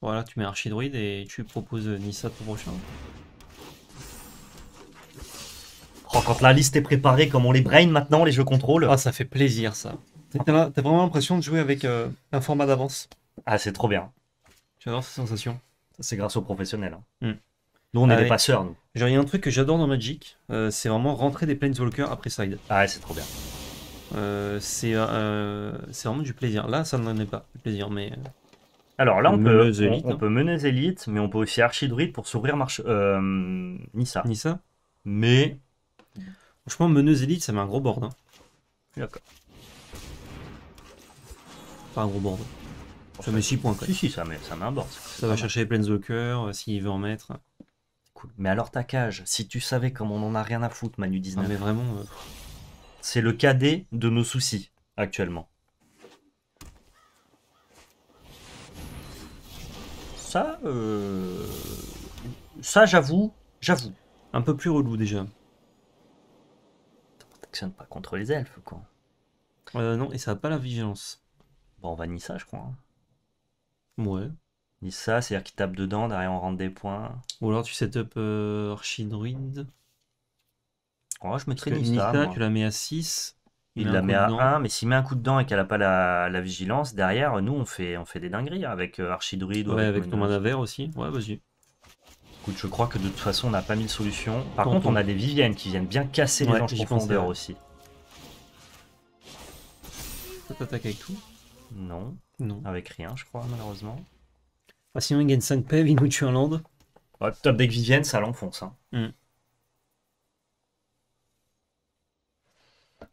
Voilà, tu mets Archidruide et tu proposes euh, Nissa pour prochain. Oh, quand la liste est préparée comme on les brain maintenant, les jeux contrôle. Ah, ça fait plaisir ça. T'as vraiment l'impression de jouer avec euh, un format d'avance. Ah, c'est trop bien. J'adore cette sensation. C'est grâce aux professionnels. Hein. Hmm. Nous, on est ah des passeurs, nous. il y a un truc que j'adore dans Magic, euh, c'est vraiment rentrer des Planeswalkers après side. Ah, c'est trop bien. Euh, euh, c'est vraiment du plaisir. Là, ça n'en est pas du plaisir, mais. Euh, alors là, on, peut, on, hein. peut mener élites, mais on peut aussi Archidruide pour s'ouvrir marche. Euh, Nissa. Nissa Mais. Franchement, meneuse élite ça met un gros board. Hein. D'accord. Pas un gros board. Ça met 6 points. Si, si, ça met, ça met un board. Ça va chercher coeur s'il veut en mettre. Cool. Mais alors ta cage, si tu savais comme on en a rien à foutre, Manu 19. Non, mais vraiment. C'est le cadet de nos soucis actuellement. Ça, euh... ça j'avoue, j'avoue. Un peu plus relou déjà. fonctionne pas contre les elfes, quoi. Euh, non, et ça n'a pas la vigilance. Bon, on va ça, je crois. Hein. Ouais. Ni ça, c'est-à-dire qu'il tape dedans, derrière on rentre des points. Ou alors tu set up euh, je mettrais Nista. tu la mets à 6. Il, la met à 1, mais s'il met un coup dedans et qu'elle n'a pas la, vigilance, derrière, nous, on fait, on fait des dingueries hein, avec euh, Archidruid. Ouais, ou avec, avec ton mana vert aussi. Ouais, vas-y. Écoute, je crois que de toute façon, on n'a pas mis de solution. Par contre, on a des Viviennes qui viennent bien casser les anges profondeurs aussi. Ça t'attaque avec tout non. non. Avec rien, je crois, malheureusement. Ah, sinon, il gagne 5 pèves, il nous tue un land. Ouais, top deck Vivienne, ça l'enfonce. Hein. Hmm.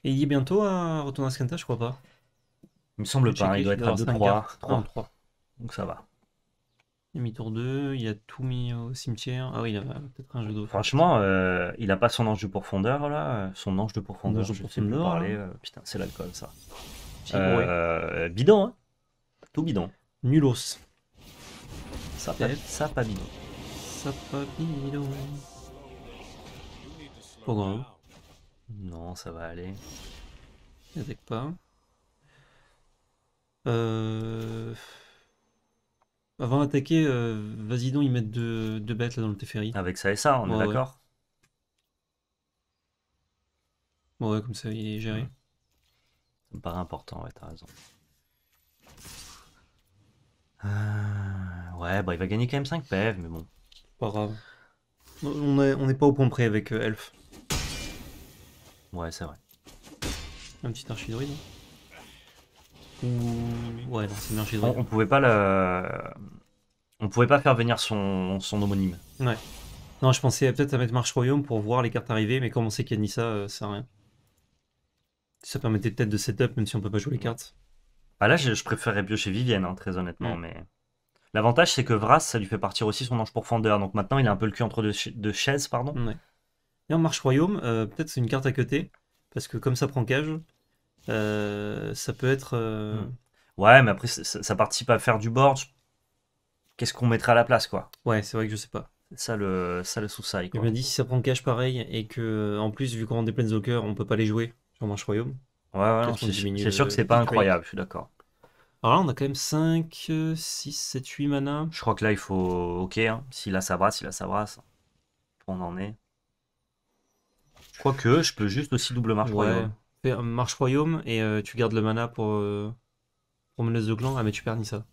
Et il est bientôt à retourner à Skenta, je crois pas. Il me semble pas, il doit être à 2, 3, 3, Donc ça va. Il a mis tour 2, il a tout mis au cimetière. Ah oui, il a peut-être un jeu d'eau. Franchement, euh, il a pas son ange de profondeur là, son ange de profondeur, je sais plus parler. Euh, putain, c'est l'alcool ça. Euh, bidon, hein Tout bidon. Nulos. Ça pas, ça bidon. Ça pas bidon. Non, ça va aller. Il pas. Euh, avant d'attaquer, euh, vas-y donc, ils mettent deux, bêtes là dans le Teferi. Avec ça et ça, on est d'accord ouais. ouais. comme ça, il est géré. Ça me paraît important, ouais, t'as raison. Euh, ouais, bah il va gagner quand même 5 pèves, mais bon. Pas grave. On n'est pas au point près avec Elf. Ouais, c'est vrai. Un petit archidroïde. Hein. Ouais, non, c'est une On, pouvait pas le... On pouvait pas faire venir son, son homonyme. Ouais. Non, je pensais peut-être à mettre Marche Royaume pour voir les cartes arriver, mais comme on sait qu'il y a euh, ça sert à rien. Ça permettait peut-être de setup, même si on peut pas jouer les cartes. Bah là, je, je préférerais chez Vivienne, hein, très honnêtement, mm. mais... L'avantage, c'est que Vras, ça lui fait partir aussi son ange pour pourfendeur. Donc maintenant, il a un peu le cul entre deux, chaises. pardon en marche royaume, euh, peut-être c'est une carte à côté, parce que comme ça prend cage, euh, ça peut être... Euh, hmm. Ouais, mais après, ça, participe à faire du board. Qu'est-ce qu'on mettra à la place, quoi Ouais, c'est vrai que je sais pas. Ça le, ça le sous quoi. On me dit si ça prend cage pareil, et que en plus, vu qu'on rend des cœur, on peut pas les jouer sur Marche Royaume. Ouais, ouais, c'est sûr que c'est pas incroyable, je suis d'accord. Alors là, on a quand même 5, 6, 7, 8 mana. Je crois que là, il faut. Ok, hein. si là ça brasse, si là ça brasse. On en est. Quoique, je peux juste aussi double marche royaume. marche royaume et euh, tu gardes le mana pour euh, Meneuse de gland. Ah, mais tu perds Nissa.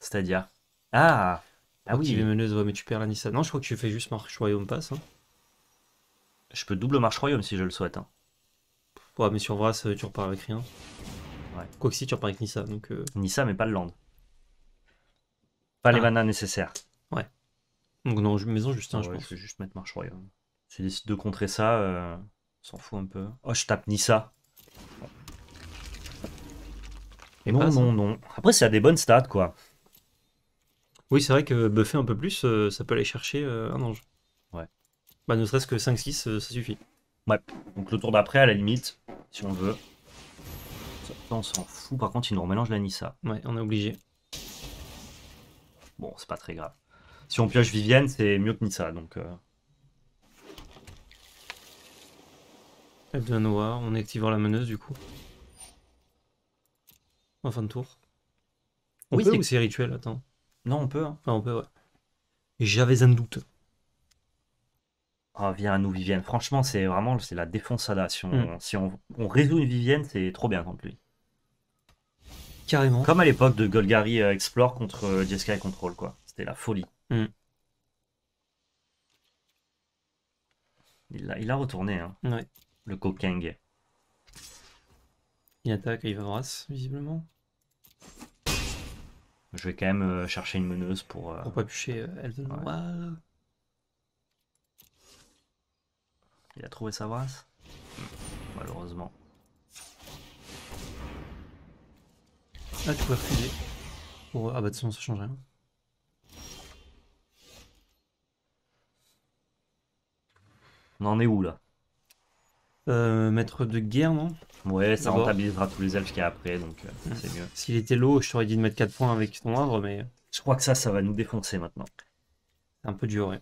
C'est-à-dire Ah Ah oui. meneuse, ouais, mais tu perds la Nissa. Non, je crois que tu fais juste marche royaume passe. Hein. Je peux double marche royaume si je le souhaite. Hein. Ouais, mais sur Vras, euh, tu repars avec rien. Ouais. Quoique si, tu repars avec Nissa. Donc, Nissa, mais pas le land. Pas les ah. manas nécessaires. Ouais. Donc non, maison Justin, ah je pense. Je vais juste mettre marche royaume. Si décide de contrer ça, euh, s'en fout un peu. Oh, je tape Nissa. Et non, non, non. Après, c'est à des bonnes stats, quoi. Oui, c'est vrai que buffer un peu plus, euh, ça peut aller chercher euh, un ange. Ouais. Bah, ne serait-ce que 5-6, ça suffit. Ouais. Donc, le tour d'après, à la limite, si on veut. Ça, on s'en fout. Par contre, il nous remélange la Nissa. Ouais, on est obligé. Bon, c'est pas très grave. Si on pioche Vivienne, c'est mieux que Nissa, donc. Elle de noir en activant la meneuse du coup. En fin de tour. oui, c'est rituel Attends. Non, on peut. Hein. Ah, on peut, ouais. J'avais un doute. Oh, viens à nous, Vivienne. Franchement, c'est vraiment c'est la défonçada. Si, on, hmm. si on, résout une Vivienne, c'est trop bien contre lui. Carrément. Comme à l'époque de Golgari euh, Explore contre euh, Jeskai Control, quoi. C'était la folie. Hmm. Il a retourné. Hein le coquing. Il attaque va brasse, visiblement. Je vais quand même euh, chercher une meneuse pour... Euh, pour pas bûcher elle Elden Il a trouvé sa brasse Malheureusement. Ah, tu peux refuser. Ah bah de toute façon, ça change rien. On en est où là euh, maître de guerre, non Ouais, ça rentabilisera tous les elfes qu'il y a après, donc euh, ah. c'est mieux. S'il était low, je t'aurais dit de mettre 4 points avec ton havre, mais. Euh, je crois que ça, ça va nous défoncer maintenant. C'est un peu duré.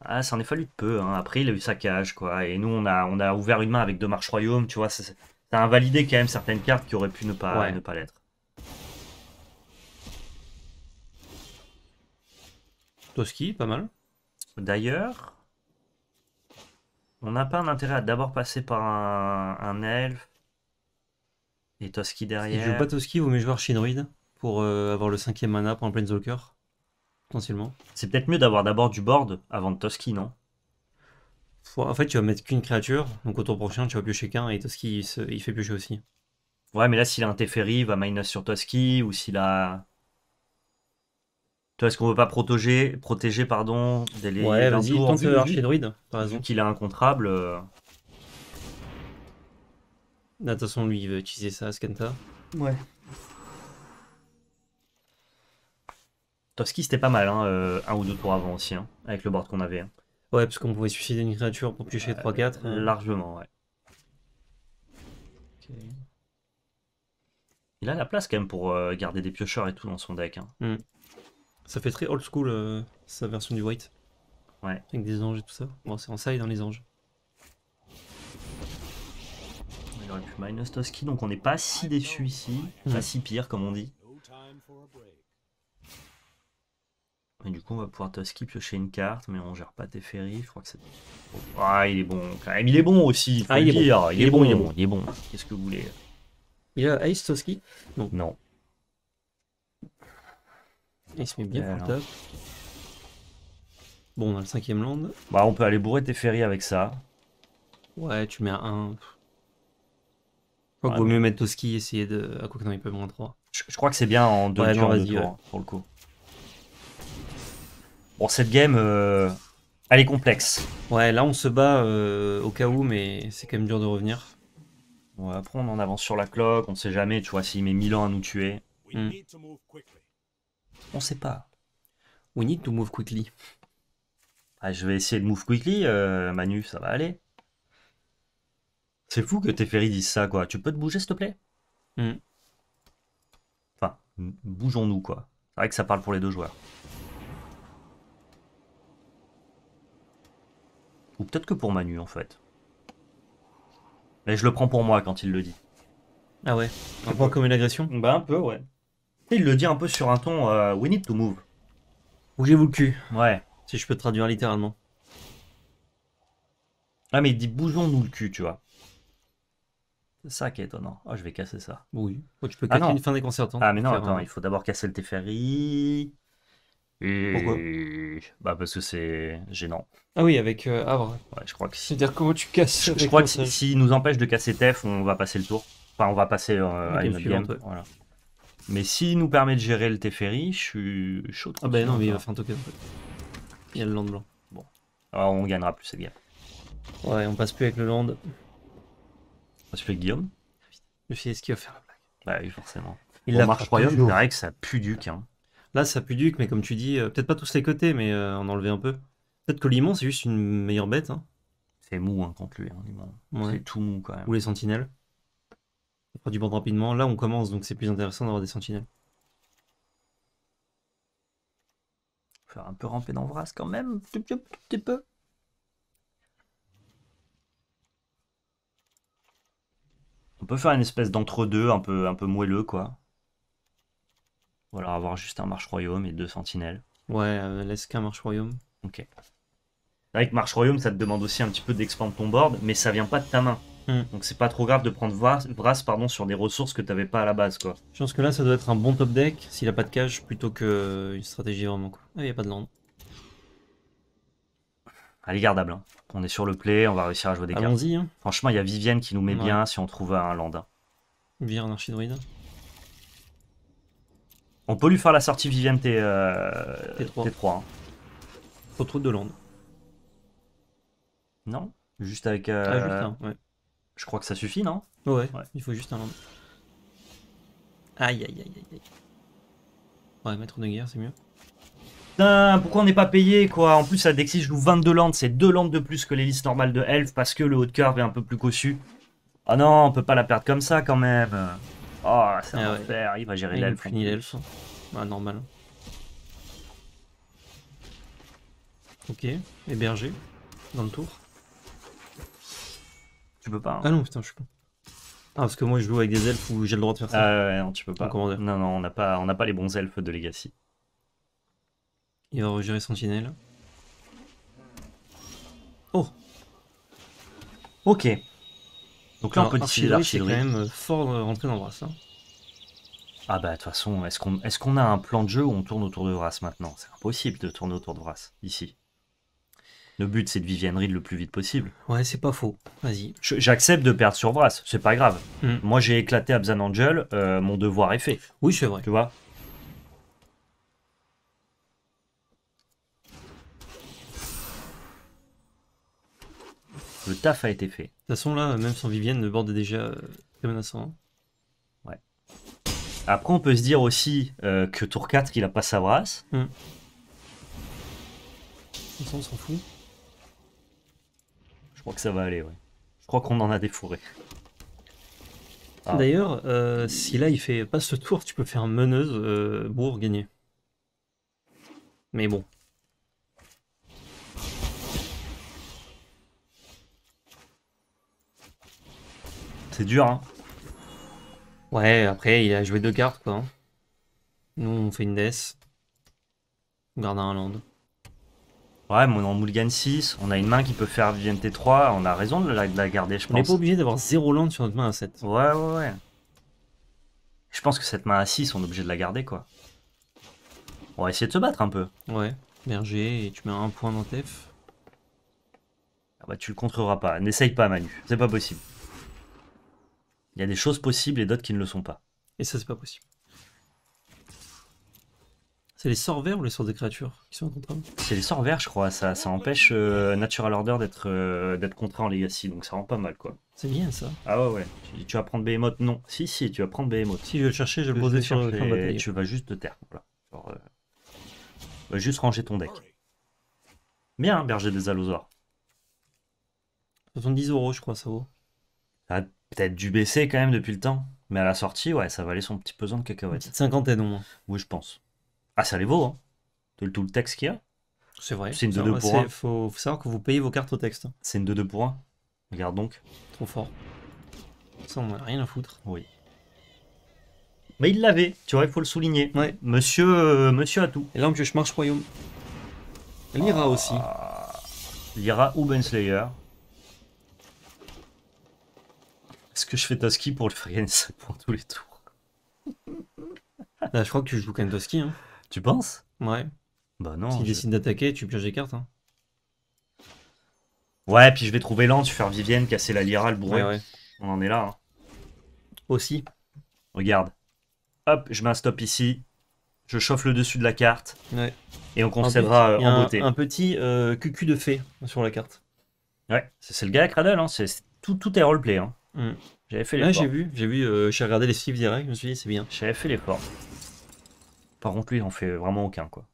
Ah, ça en est fallu de peu, hein. après il a eu sa cage, quoi. Et nous, on a, on a ouvert une main avec deux marches royaumes, tu vois, ça, a invalidé quand même certaines cartes qui auraient pu ne pas, ne pas l'être. Toski, pas mal. D'ailleurs, on n'a pas un intérêt à d'abord passer par un, Elf et Toski derrière. Si je joue pas Toski, vaut mieux jouer Shinroid pour euh, avoir le cinquième mana pour un Planeswalker, potentiellement. C'est peut-être mieux d'avoir d'abord du board avant de Toski, non En fait, tu vas mettre qu'une créature, donc au tour prochain, tu vas piocher qu'un et Toski, il, il, fait piocher aussi. Ouais, mais là, s'il a un Teferi, il va minus sur Toski, ou s'il a toi, est-ce qu'on ne veut pas protéger, protéger pardon, des Ouais, vas-y, tente par Qu'il a un contrable. Euh. toute façon, lui, il veut utiliser ça, Skenta. Ouais. qui c'était pas mal, hein, euh, un ou deux tours avant aussi, hein, avec le board qu'on avait. Hein. Ouais, parce qu'on pouvait suicider une créature pour piocher 3-4. Euh, hein. largement, ouais. Il a la place quand même pour garder des piocheurs et tout dans son deck. Hein. Hmm. Ça fait très old school euh, sa version du White. Ouais. Avec des anges et tout ça. Bon, c'est en side dans hein, les anges. Il aurait pu minus Toski, donc on n'est pas si déçu ici. Pas si pire, comme on dit. du coup, on va pouvoir Toski piocher une carte, mais on gère pas Teferi. Je crois que c'est. Ah, il est bon. Quand même, il est bon aussi. il ah, est, bon. il, est bon. il est bon. Il est bon, il est bon. Qu'est-ce que vous voulez Il a Ace Toski Non. Non. Il se met bien le top. Bon, on a le cinquième land. Bah, on peut aller bourrer tes ferries avec ça. Ouais, tu mets un Je crois qu'il vaut mieux mettre Toski et essayer de. À quoi que non, il peut moins 3. Je, crois que c'est bien en 2 pour le coup. Bon, cette game, euh, elle est complexe. Ouais, là, on se bat euh, au cas où, mais c'est quand même dur de revenir. Ouais après, on avance sur la cloque, on sait jamais, tu vois, s'il met 1000 ans à nous tuer. On sait pas. We need to move quickly. Ah, je vais essayer de move quickly, euh, Manu, ça va aller. C'est fou que Teferi dise ça, quoi. Tu peux te bouger, s'il te plaît hmm. Enfin, bougeons-nous, quoi. C'est vrai que ça parle pour les deux joueurs. Ou peut-être que pour Manu, en fait. Mais je le prends pour moi quand il le dit. Ah ouais Un peu comme une agression Bah un peu, ouais. Il le dit un peu sur un ton euh, We need to move. Bougez-vous le cul. Ouais, si je peux traduire littéralement. Ah, mais il dit bougeons-nous le cul, tu vois. C'est ça qui est étonnant. Ah, je vais casser ça. Oui. tu peux ah, casser une fin des concertants. Hein. Ah, mais non, attends, il faut d'abord casser le Teferi. ferry Pourquoi Bah, parce que c'est gênant. Ah oui, avec ah Ouais, je crois que si. C'est-à-dire, comment tu casses Je, crois que s'il si, nous empêche de casser Tef, on va passer le tour. Enfin, on va passer euh, à une autre Voilà. Mais s'il nous permet de gérer le Teferi, je suis chaud. Ah bah non, mais il va faire un token. Il y a le land blanc. Bon. Alors on gagnera plus cette game. Ouais, on passe plus avec le land. On passe plus avec Guillaume. Le fils qui va faire la blague. Bah oui, forcément. Il a la marche royaume, c'est vrai que ça pue duc. Hein. Là, ça pue duc, mais comme tu dis, euh, peut-être pas tous les côtés, mais on euh, en enlever un peu. Peut-être que Limon, c'est juste une meilleure bête. Hein. C'est mou hein, contre lui, hein, Limon. C'est tout mou quand même. Ou les sentinelles. On du bord rapidement. Là, on commence, donc c'est plus intéressant d'avoir des sentinelles. Faire un peu ramper dans Vras quand même, On peut faire une espèce d'entre-deux un peu, un peu moelleux, quoi. Ou alors avoir juste un marche-royaume et deux sentinelles. Ouais, euh, laisse qu'un marche-royaume. Ok. Avec marche-royaume, ça te demande aussi un petit peu d'expandre ton board, mais ça vient pas de ta main. Mm. Donc c'est pas trop grave de prendre brasse pardon, sur des ressources que t'avais pas à la base. quoi. Je pense que là ça doit être un bon top deck s'il a pas de cage, plutôt qu'une euh, stratégie vraiment. Quoi. Ah, il n'y a pas de land. Allez gardable. Hein. On est sur le play, on va réussir à jouer des cartes. Allons-y. Hein. Franchement, il y a Vivienne qui nous met bien si on trouve un land. Hein. Vivienne, un On peut lui faire la sortie Vivienne T, 3 euh, Faut trop de land. Non Juste avec. Euh, ah, juste un, je crois que ça suffit, non ouais, il faut juste un land. Aïe, aïe, aïe, aïe, aïe. Ouais, maître de guerre, c'est mieux. Putain, euh, pourquoi on n'est pas payé, quoi En plus, à Dexy, je joue 22 landes. C'est 2 landes de plus que les listes normales de Elf parce que le haut de curve est un peu plus cossu. Ah non, on peut pas la perdre comme ça, quand même. Oh, c'est un ah Il va gérer l'Elf. Il l'Elf. Ah, normal. Ok, héberger Dans le tour peux pas. Hein. Ah non, putain, je suis con. Ah, parce que moi, je joue avec des elfes où j'ai le droit de faire ça. Ah ouais, non, tu peux pas. Non, non, on n'a pas, on a pas les bons elfes de Legacy. Il va regérer Sentinelle. Oh Ok. Donc là, on peut décider l'artillerie. quand même euh, fort de euh, rentrer dans Brass. Hein. Ah bah, de toute façon, est-ce qu'on est qu'on a un plan de jeu où on tourne autour de Brass maintenant C'est impossible de tourner autour de Brass, ici. Le but, c'est de Vivian le plus vite possible. Ouais, c'est pas faux. Vas-y. J'accepte de perdre sur Brass, c'est pas grave. Hmm. Moi, j'ai éclaté Abzan Angel, euh, mon devoir est fait. Oui, c'est vrai. Tu vois Le taf a été fait. De toute façon, là, même sans Vivienne, le board est déjà euh, très menaçant. Hein. Ouais. Après, on peut se dire aussi euh, que tour 4, il a pas sa brasse. Hmm. On s'en fout que ça va aller, ouais. Je crois qu'on en a des fourrés ah. D'ailleurs, euh, si là il fait pas ce tour, tu peux faire meneuse pour euh, gagner. Mais bon. C'est dur, hein. Ouais, après il a joué deux cartes, quoi. Hein. Nous on fait une death. On garde un land. Ouais, mais on 6, on a une main qui peut faire vnt 3, on a raison de la, garder, je pense. On n'est pas obligé d'avoir 0 land sur notre main à 7. Ouais, ouais, ouais. Je pense que cette main à 6, on est obligé de la garder, quoi. On va essayer de se battre un peu. Ouais, berger, et tu mets un point dans TF. Ah bah tu le contreras pas, n'essaye pas Manu, c'est pas possible. Il y a des choses possibles et d'autres qui ne le sont pas. Et ça c'est pas possible. C'est les sorts verts ou les sorts des créatures qui sont incontrables C'est les sorts verts, je crois. Ça, ça empêche euh, Natural Order d'être euh, d'être contraint en Legacy, donc ça rend pas mal, quoi. C'est bien ça. Ah ouais, ouais. Tu, vas prendre Behemoth Non. Si, si, tu vas prendre Behemoth. Si je vais le chercher, je vais le poser sur le Tu vas juste te terre. Voilà. Euh, vas juste ranger ton deck. Bien, berger des allosaures. 70 euros, je crois, ça vaut. Ça peut-être du baisser quand même depuis le temps. Mais à la sortie, ouais, ça valait son petit pesant de cacahuètes. 50 et cinquantaine au moins. Oui, je pense. Ah, ça les vaut, hein. tout, tout le texte qu'il y a. C'est vrai. C'est une 2-2 pour 1. Il faut, savoir que vous payez vos cartes au texte. Hein. C'est une 2-2 pour 1. Regarde donc. Trop fort. Ça, on a rien à foutre. Oui. Mais il l'avait, tu vois, il faut le souligner. Ouais. Monsieur, euh, monsieur monsieur tout. Et là, je marche Royaume. L'Ira ah. aussi. L'Ira ou Benslayer. Est-ce que je fais Toski pour le freelance pour tous les tours je crois que tu joues Toski Hein. Tu penses Ouais. Bah non. S'il décide d'attaquer, tu pioches des cartes. Hein. Ouais, puis je vais trouver Tu faire Vivienne, casser la Lyra, le bourré. On en est là. Hein. Aussi. Regarde. Hop, je mets un stop ici. Je chauffe le dessus de la carte. Ouais. Et on conservera euh, en beauté. Un petit euh, cucu de fée hein, sur la carte. Ouais, c'est le gars à Cradle. C'est, tout, tout est roleplay. Mm. J'avais fait l'effort. Ouais, j'ai vu, j'ai vu, euh, regardé les sleeves direct, je me suis dit c'est bien. J'avais fait l'effort. Par contre, lui, il en fait vraiment aucun, quoi.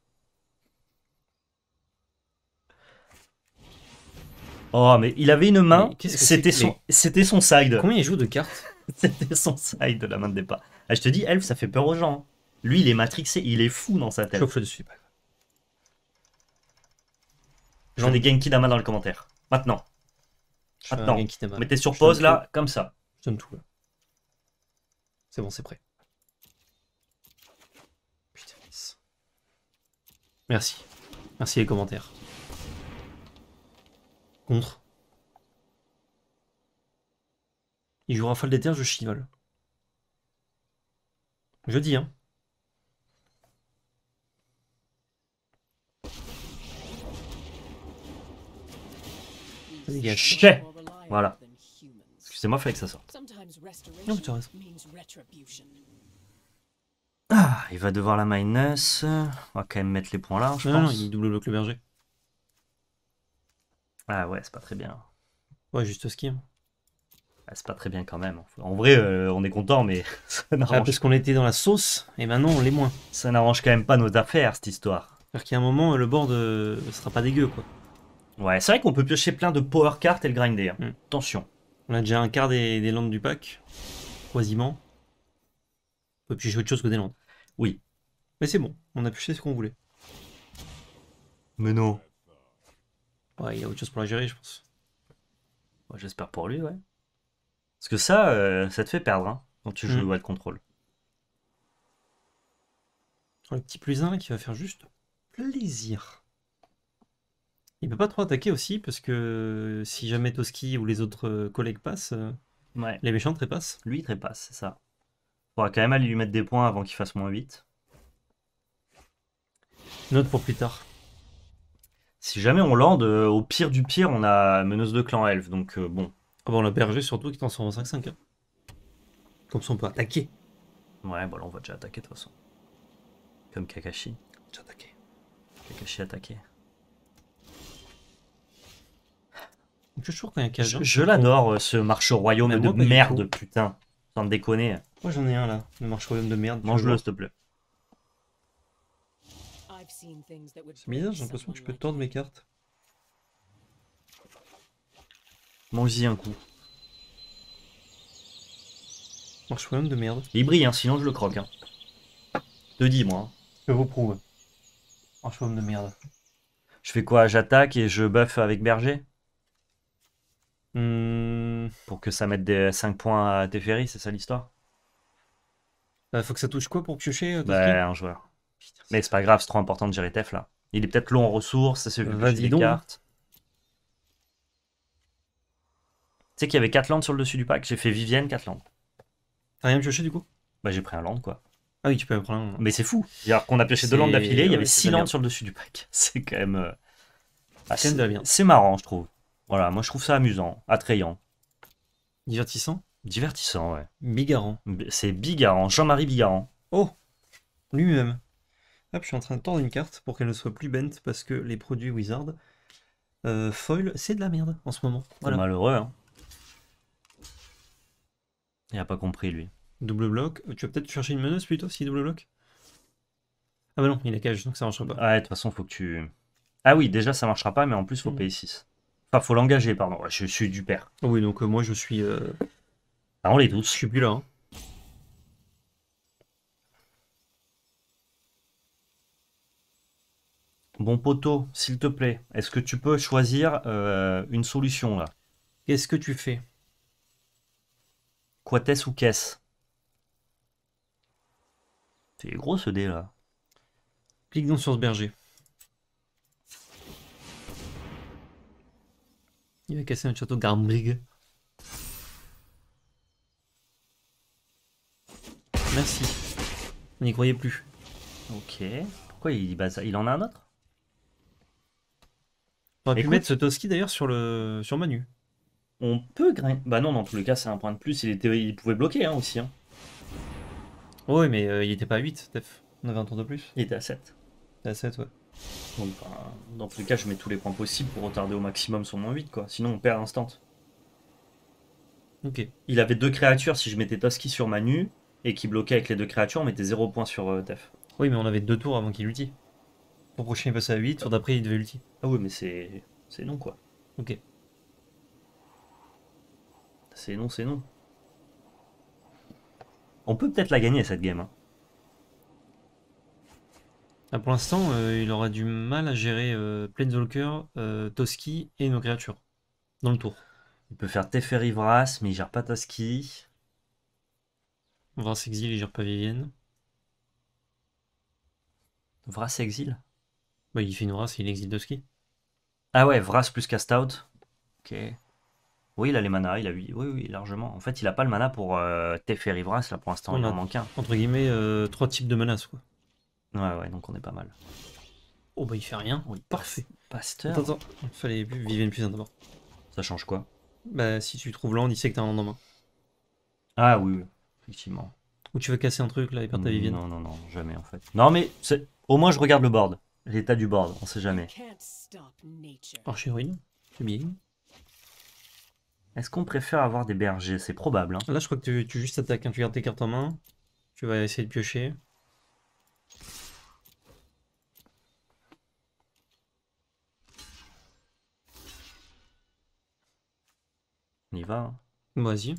Oh, mais il avait une main, c'était son, c'était son side. Combien il joue de cartes C'était son side, la main de départ. Ah, je te dis, Elf, ça fait peur aux gens. Lui, il est matrixé, il est fou dans sa tête. Chauffe-le dessus. J'en ai Genki Dama dans le commentaire. Maintenant. Maintenant. Mettez sur pause, là, comme ça. Je donne tout, C'est bon, c'est prêt. Merci. Merci les commentaires. Contre. Il joue rafale des terres, je chivole. Je dis, hein. Voilà. Excusez-moi, fallait que ça sorte. Non, ah, il va devoir la minus. On va quand même mettre les points là, je pense. il double bloque le berger. Ah ouais, c'est pas très bien. Ouais, juste skim ski. Ah, c'est pas très bien quand même. En vrai, euh, on est content, mais ça ah, n'arrange pas Parce qu'on était dans la sauce, et maintenant on l'est moins. Ça n'arrange quand même pas nos affaires, cette histoire. C'est-à-dire qu'à un moment, le board ne euh, sera pas dégueu, quoi. Ouais, c'est vrai qu'on peut piocher plein de power cards et le grinder. Hein. Hmm. Attention. On a déjà un quart des landes du pack, quasiment. On peut piocher autre chose que des landes. Oui. Mais c'est bon, on a pu chercher ce qu'on voulait. Mais non. Ouais, il y a autre chose pour la gérer, je pense. J'espère pour lui, ouais. Parce que ça, euh, ça te fait perdre hein, quand tu joues mmh. le contrôle. Un petit plus 1 qui va faire juste plaisir. Il peut pas trop attaquer aussi parce que si jamais Toski ou les autres euh, collègues passent, euh, les méchants trépassent. Lui trépasse, c'est ça. Faudra quand même aller lui mettre des points avant qu'il fasse moins 8. Note pour plus tard. Si jamais on lande, euh, au pire du pire, on a meneuse de clan elf. Donc euh, bon. Ah bah, le berger surtout qui est en 5-5. Hein. Comme si on peut attaquer. Ouais, bon bah on va déjà attaquer de toute façon. Comme Kakashi. Déjà Kakashi attaqué. Je, je, hein. je l'adore, euh, ce marche royaume de merde, putain. Sans déconner. Moi j'en ai un là, le marche problème de merde. Mange-le s'il te plaît. C'est bizarre, j'ai l'impression que je peux tordre mes cartes. Mange-y un coup. Marche problème de merde. Il brille, hein, sinon je le croque. Hein. Te dis, moi. Hein. Je vous prouve. Marche problème de merde. Je fais quoi J'attaque et je buff avec Berger hmm. Pour que ça mette des 5 points à Teferi, c'est ça l'histoire euh, faut que ça touche quoi pour piocher euh, bah, un joueur. Mais c'est pas grave, c'est trop important de gérer Tef là. Il est peut-être long en ressources, c'est celui qui des cartes. Tu sais qu'il y avait 4 landes sur le dessus du pack, j'ai fait Vivienne 4 landes. T'as rien pioché du coup Bah j'ai pris un land quoi. Ah oui, tu peux prendre Mais c'est fou. Alors qu'on a pioché deux landes d'affilée, il y avait 6 landes sur le dessus du pack. C'est quand même. Ah, c'est marrant, je trouve. Voilà, moi je trouve ça amusant, attrayant. Divertissant Divertissant, ouais. Bigarant. C'est Bigarant. Jean-Marie Bigarant. Oh Lui-même. Hop, je suis en train de tordre une carte pour qu'elle ne soit plus bent parce que les produits Wizard euh, foil, c'est de la merde en ce moment. Voilà. Malheureux, hein. Il a pas compris, lui. Double bloc. Euh, tu vas peut-être chercher une menace plutôt, si double bloc Ah bah non, il est cage, donc ça marchera pas. Ouais, de toute façon, faut que tu... Ah oui, déjà, ça marchera pas, mais en plus, faut mm. payer 6. Enfin, faut l'engager, pardon. je suis du père. Oui, donc euh, moi, je suis les ah, on Je suis plus là. Bon poteau, s'il te plaît, est-ce que tu peux choisir euh, une solution là Qu'est-ce que tu fais t'es ou caisse C'est gros ce dé là. Clique donc sur ce berger. Il va casser un château Garmbrig. Merci. On n'y croyait plus. Ok. Pourquoi il, il en a un autre On aurait mettre ce Toski d'ailleurs sur le sur Manu. On peut grimper. Bah non, dans tous les cas, c'est un point de plus. Il, était... il pouvait bloquer hein, aussi. Hein. Oh oui, mais euh, il était pas à 8, Steph. On avait un tour de plus. Il était à 7. Il à 7, ouais. dans tous les cas, je mets tous les points possibles pour retarder au maximum son moins 8, quoi. Sinon, on perd instant. Ok. Il avait deux créatures si je mettais Toski sur Manu et qui bloquait avec les deux créatures, on mettait 0 points sur euh, Tef. Oui, mais on avait deux tours avant qu'il ulti. Pour prochain, il passait à 8, tour d'après, il devait ulti. Ah oui, mais c'est. C'est non, quoi. Ok. C'est non, c'est non. On peut peut-être la gagner, cette game. Hein. Ah, pour l'instant, euh, il aura du mal à gérer euh, Plainswalker, Toski et nos créatures dans le tour. Il peut faire Teferi Vras, mais il gère pas Toski. Vras exil gère pas Vivienne. Vras exil Bah il fait une Vras, il exile de ski. Ah ouais, Vras plus cast out. Ok. Oui, il a les manas, il a Oui, oui, largement. En fait, il a pas le mana pour euh, Teferi Vras, là pour l'instant, il en manque un. Entre guillemets, euh, trois types de menaces, quoi. Ouais, ouais, donc on est pas mal. Oh bah il fait rien, Oui, parfait. Pasteur. Attends, attends, il fallait Vivienne plus un d'abord. Ça change quoi Bah si tu trouves l'and, il sait que t'as un en main. Ah oui, oui effectivement. Ou tu veux casser un truc là et perdre ta vivienne Non, non, non, jamais en fait. Non, mais c'est... au moins je regarde le board. L'état du board, on sait jamais. Orchéroïne. c'est bien. Est-ce qu'on préfère avoir des bergers C'est probable. Hein. Là, je crois que tu, tu juste attaques, hein. tu gardes tes cartes en main. Tu vas essayer de piocher. On y va. Hein. Vas-y.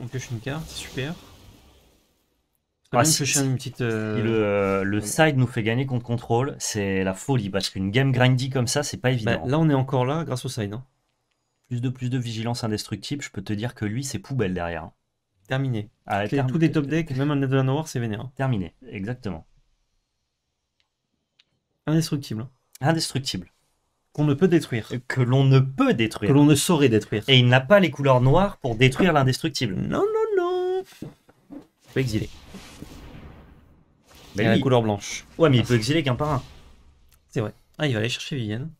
on pioche une carte, super. Ah, euh, euh, le, side nous fait gagner contre contrôle, c'est la folie parce qu'une game grindy comme ça, c'est pas évident. Bah, là, on est encore là grâce au side. Hein. Plus de plus de vigilance indestructible, je peux te dire que lui, c'est poubelle derrière. Terminé. Ah tous des top decks, même un Netherland c'est vénère. Terminé, exactement. Indestructible. Hein. Indestructible. Qu'on ne peut détruire. Que l'on ne peut détruire. Que l'on ne saurait détruire. Et il n'a pas les couleurs noires pour détruire l'indestructible. Non, non, non. Il peut exiler. il a couleur blanche. Ouais, mais il peut exiler qu'un par un. C'est vrai. Ah, il va aller chercher Vivienne.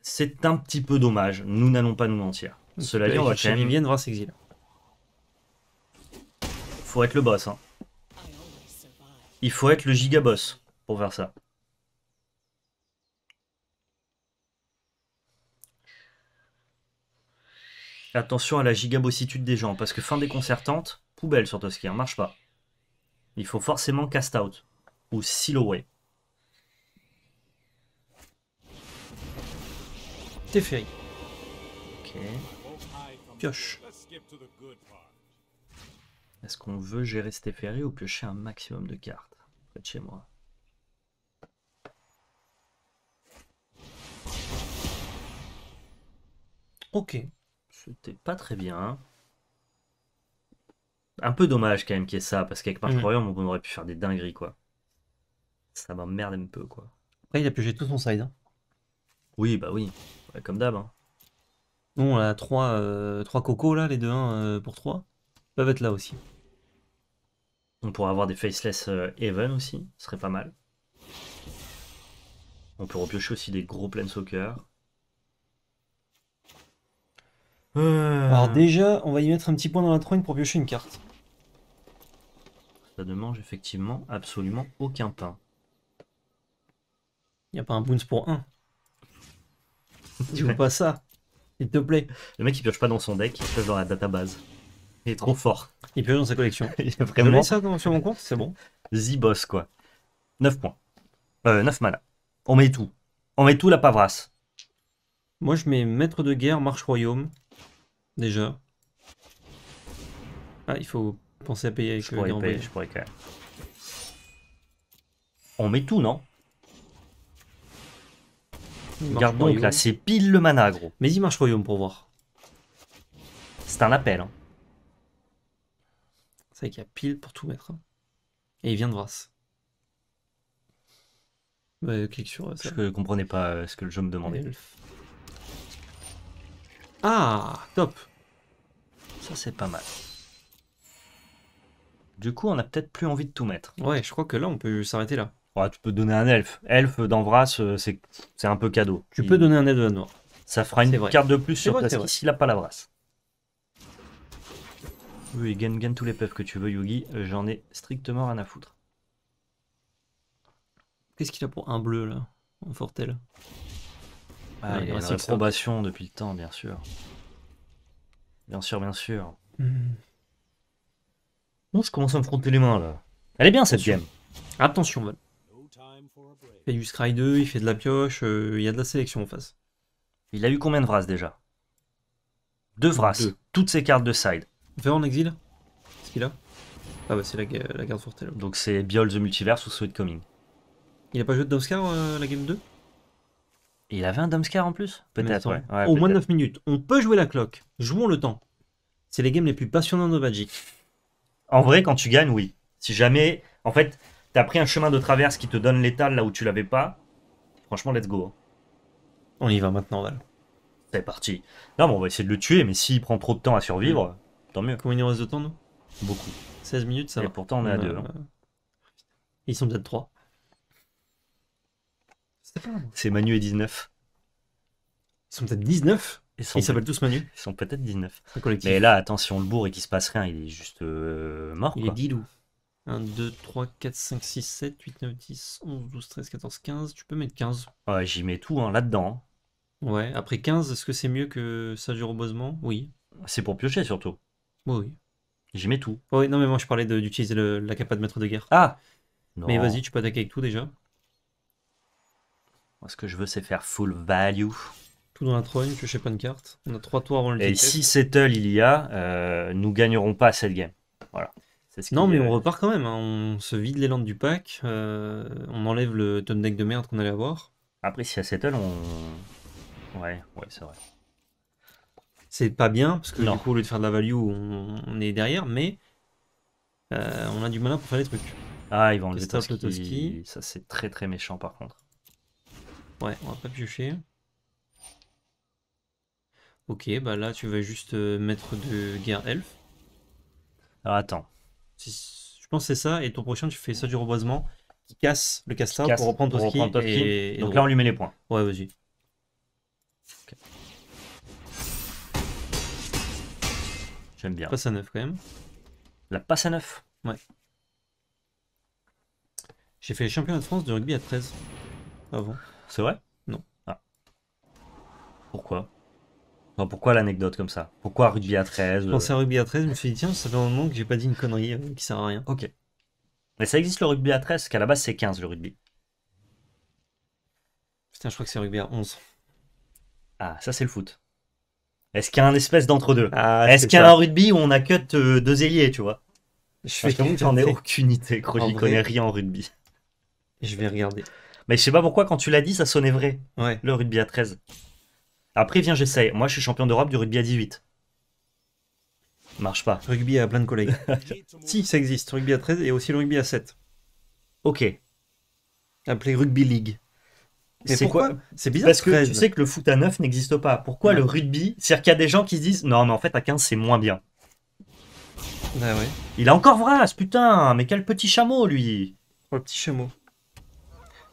C'est un petit peu dommage. Nous n'allons pas nous mentir. Cela dit, on va chercher Vivienne, voir s'exiler. Faut être le boss. Hein. Il faut être le giga boss pour faire ça. Attention à la gigabossitude des gens, parce que fin déconcertante, poubelle sur Toski, on hein, marche pas. Il faut forcément cast out ou silhouette. Teferi. Ok. Pioche. Est-ce qu'on veut gérer Teferi ou piocher un maximum de cartes près de chez moi Ok. C'était pas très bien. Un peu dommage quand même qu'il y ait ça, parce qu'avec Marc on aurait pu faire des dingueries, quoi. Ça m'emmerde un peu, quoi. Après, il a pioché tout son side. Hein. Oui, bah oui. comme d'hab. Hein. on a 3, euh, cocos, là, les deux 1 euh, pour 3. Ils peuvent être là aussi. On pourrait avoir des faceless euh, Even aussi, ce serait pas mal. On peut repiocher aussi des gros soccer. Euh. Alors déjà, on va y mettre un petit point dans la trône pour piocher une carte. Ça ne mange effectivement absolument aucun pain. Il n'y a pas un boons pour un. tu veux pas ça S'il te plaît. Le mec il pioche pas dans son deck, il pioche dans la database. Il est trop fort. Il pioche dans sa collection. il ça sur mon compte, c'est bon. Zibos boss quoi. 9 points. Euh, 9 mana. On met tout. On met tout la pavrasse. Moi je mets maître de guerre, marche royaume. Déjà. Ah, il faut penser à payer avec je pourrais, quand On met tout, non Regarde donc, là, c'est pile le mana, gros. Mais il marche royaume pour voir. C'est un appel. Hein. C'est vrai qu'il y a pile pour tout mettre. Hein. Et il vient de Vras. Bah, clique sur euh, ça. Je comprenais pas euh, ce que le jeu me demandait. Ah, top c'est pas mal. Du coup, on a peut-être plus envie de tout mettre. Ouais, je crois que là, on peut s'arrêter là. Ouais, tu peux donner un elfe. Elfe d'envras, euh, c'est un peu cadeau. Tu peux donner un elfe noir. Ça fera une carte de plus sur place s'il a pas la brasse. Oui, gagne, gagne tous les peuples que tu veux, Yugi. Euh, j'en ai strictement rien à foutre. Qu'est-ce qu'il a pour un bleu, là un Fortel bah, ah, a probation depuis le temps, bien sûr. Bien sûr, bien sûr. bon hmm. On commence à me frotter les mains là. Elle est bien cette game. Attention, Val. Il fait du Scry 2, il fait de la pioche, euh, il y a de la sélection en face. Il a eu combien de Vras déjà Deux Vras, toutes ses cartes de side. vers en exil Qu'est-ce qu'il a Ah bah c'est la, la, garde Donc c'est Biol the Multiverse ou Sweet Coming. Il a pas joué de euh, la game 2 il avait un Domscar en plus Peut-être. Au moins 9 minutes. On peut jouer la cloque. Jouons le temps. C'est les games les plus passionnants de Magic. En vrai, quand tu gagnes, oui. Si jamais, en fait, t'as pris un chemin de traverse qui te donne l'étale là où tu l'avais pas, franchement, let's go. Hein. On y va maintenant, Val. C'est parti. Non, on va essayer de le tuer, mais s'il prend trop de temps à survivre, mm. tant mieux. Combien il reste de temps, nous Beaucoup. 16 minutes, ça va. pourtant, on est à 2. Euh, hein. Ils sont peut-être 3. C'est Manu et 19. Ils sont peut-être 19 Ils, s'appellent tous Manu Ils sont peut-être 19. Mais là, attention le bourre et qu'il se passe rien, il est juste euh, mort. Il est est où 1, 2, 3, 4, 5, 6, 7, 8, 9, 10, 11, 12, 13, 14, 15. Tu peux mettre 15. j'y mets tout hein, là-dedans. Hein. Ouais, après 15, est-ce que c'est mieux que ça du reboisement Oui. C'est pour piocher surtout. Oui, J'y mets tout. Oui, non, mais moi je parlais d'utiliser la capa de maître de guerre. Ah Mais vas-y, tu peux attaquer avec tout déjà ce que je veux, c'est faire full value. Tout dans la que je sais pas une carte. On a trois tours avant le Et si settle il y a, euh, nous gagnerons pas cette game. Voilà. non, mais on repart quand même. Hein. On se vide les landes du pack. Euh, on enlève le ton deck de merde qu'on allait avoir. Après, si y a settle, on. Ouais, ouais, c'est vrai. C'est pas bien, parce que du coup, au lieu de faire de la value, on, est derrière, mais euh, on a du malin pour faire les trucs. Ah, ils vont enlever le Toski. Ça, c'est très très méchant par contre. Ouais, on va pas piocher. Ok, bah là tu vas juste euh, mettre de guerre elf. Alors attends. Je pense c'est ça, et ton prochain tu fais ça du reboisement qui casse le castor pour reprendre ton reprendre Donc là on lui met les points. Ouais, vas-y. J'aime bien. Passe à neuf quand même. La passe à neuf. Ouais. J'ai fait les championnats de France de rugby à 13. Avant. Ah c'est vrai Non. Ah. Pourquoi Pourquoi l'anecdote comme ça Pourquoi rugby à 13 Je à rugby à 13, je me suis dit, tiens, ça fait un moment que j'ai pas dit une connerie euh, qui sert à rien. Ok. Mais ça existe le rugby à 13, qu'à la base c'est 15 le rugby. Putain, je crois que c'est rugby à 11. Ah, ça c'est le foot. Est-ce qu'il y a un espèce d'entre-deux ah, Est-ce qu'il y a un rugby où on a que euh, deux ailiers, tu vois Je fais j'en ai aucune idée, gros, j'y connais rien en rugby. Je vais regarder. Mais je sais pas pourquoi, quand tu l'as dit, ça sonnait vrai. Ouais. Le rugby à 13. Après, viens, j'essaye. Moi, je suis champion d'Europe du rugby à 18. Marche pas. Rugby à plein de collègues. si, ça existe. Rugby à 13 et aussi le rugby à 7. Ok. Appelé Rugby League. c'est quoi C'est bizarre. Parce que tu sais que le foot à 9 n'existe pas. Pourquoi le rugby C'est-à-dire qu'il y a des gens qui se disent non, mais en fait, à 15, c'est moins bien. Ah Il a encore Vras, putain, mais quel petit chameau, lui. Oh, petit chameau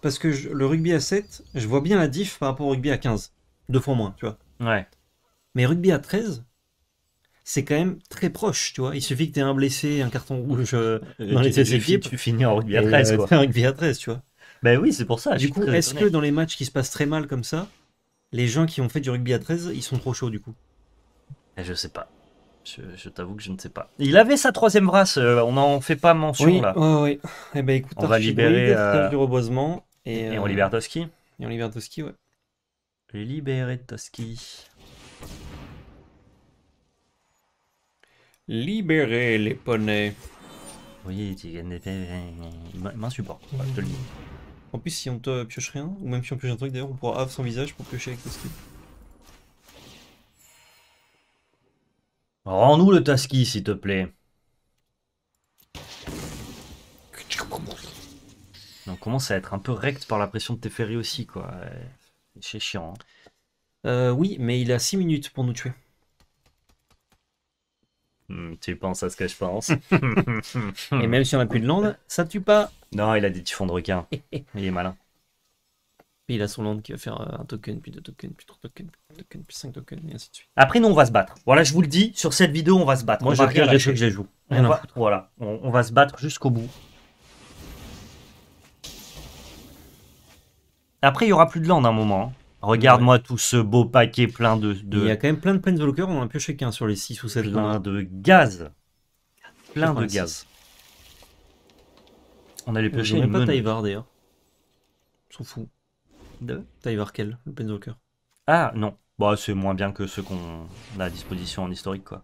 parce que le rugby à 7, je vois bien la diff par rapport au rugby à 15. Deux fois moins, tu vois. Ouais. Mais rugby à 13, c'est quand même très proche, tu vois. Il suffit que tu aies un blessé, un carton rouge euh, dans les tu, Tu, finis en rugby à 13, quoi. Un rugby à 13, tu vois. Ben oui, c'est pour ça. Du coup, est-ce que dans les matchs qui se passent très mal comme ça, les gens qui ont fait du rugby à 13, ils sont trop chauds, du coup eh, Je sais pas. Je, t'avoue que je ne sais pas. Il avait sa troisième race, euh, on n'en fait pas mention là. Oui, oui, Eh ben écoute, on va libérer euh, reboisement. Et, on euh, libère Toski Et on libère Toski, ouais. Libérer Toski. Libérer les poneys. Oui, tu m'insupporte, des je te le dis. En plus, si on te pioche rien, ou même si on pioche un truc d'ailleurs, on pourra avoir son visage pour piocher avec Toski. Rends-nous le Toski, s'il te plaît. On commence à être un peu recte par la pression de Teferi aussi, quoi. C'est chiant. Hein. Euh, oui, mais il a 6 minutes pour nous tuer. Hmm, tu penses à ce que je pense. Et même si on a plus de land, ça tue pas. Non, il a des typhons de requin. il est malin. il a son land qui va faire euh, un token, puis deux tokens, puis trois tokens, puis token, puis cinq tokens, et ainsi de suite. Après, nous, on va se battre. Voilà, je vous le dis, sur cette vidéo, on va se battre. Moi, je que je joue. voilà, on va se battre jusqu'au bout. Après, il y aura plus de land à un moment. Hein. Regarde-moi tout ce beau paquet plein de, Il y a quand même plein de Planeswalkers, on en a pioché qu'un sur les 6 ou 7. Plein de gaz. Plein de gaz. On a les piocher même pas Taivar, d'ailleurs. S'en fout. De quel Le Planeswalker. Ah non. Bah c'est moins bien que ce qu'on a à disposition en historique quoi.